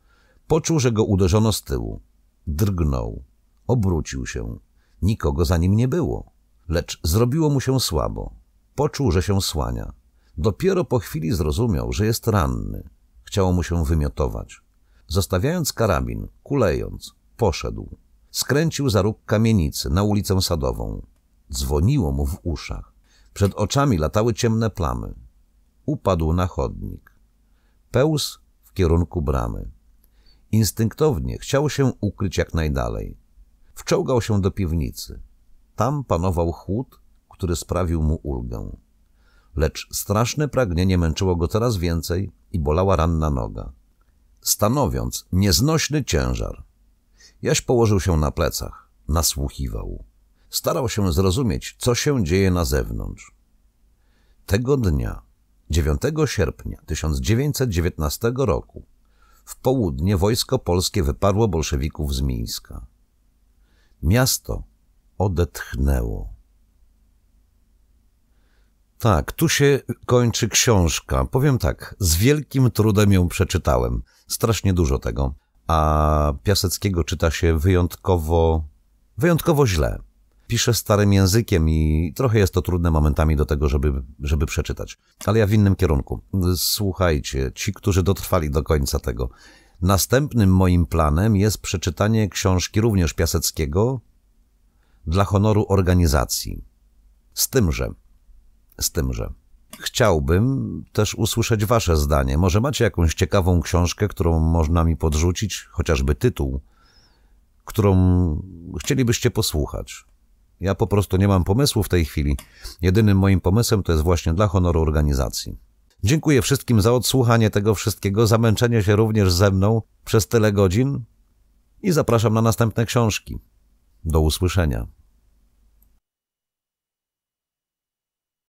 poczuł, że go uderzono z tyłu. Drgnął. Obrócił się. Nikogo za nim nie było. Lecz zrobiło mu się słabo. Poczuł, że się słania. Dopiero po chwili zrozumiał, że jest ranny. Chciało mu się wymiotować. Zostawiając karabin, kulejąc, poszedł. Skręcił za róg kamienicy na ulicę Sadową. Dzwoniło mu w uszach. Przed oczami latały ciemne plamy. Upadł na chodnik. Pełz w kierunku bramy. Instynktownie chciał się ukryć jak najdalej. Wczołgał się do piwnicy. Tam panował chłód, który sprawił mu ulgę. Lecz straszne pragnienie męczyło go coraz więcej i bolała ranna noga stanowiąc nieznośny ciężar. Jaś położył się na plecach, nasłuchiwał. Starał się zrozumieć, co się dzieje na zewnątrz. Tego dnia, 9 sierpnia 1919 roku, w południe wojsko polskie wyparło bolszewików z Mińska. Miasto odetchnęło. Tak, tu się kończy książka. Powiem tak, z wielkim trudem ją przeczytałem. Strasznie dużo tego. A Piaseckiego czyta się wyjątkowo, wyjątkowo źle. Pisze starym językiem i trochę jest to trudne momentami do tego, żeby, żeby przeczytać. Ale ja w innym kierunku. Słuchajcie, ci, którzy dotrwali do końca tego. Następnym moim planem jest przeczytanie książki również Piaseckiego dla honoru organizacji. Z tym, że z tym, że chciałbym też usłyszeć wasze zdanie. Może macie jakąś ciekawą książkę, którą można mi podrzucić, chociażby tytuł, którą chcielibyście posłuchać. Ja po prostu nie mam pomysłu w tej chwili. Jedynym moim pomysłem to jest właśnie dla honoru organizacji. Dziękuję wszystkim za odsłuchanie tego wszystkiego, zamęczenie się również ze mną przez tyle godzin i zapraszam na następne książki. Do usłyszenia.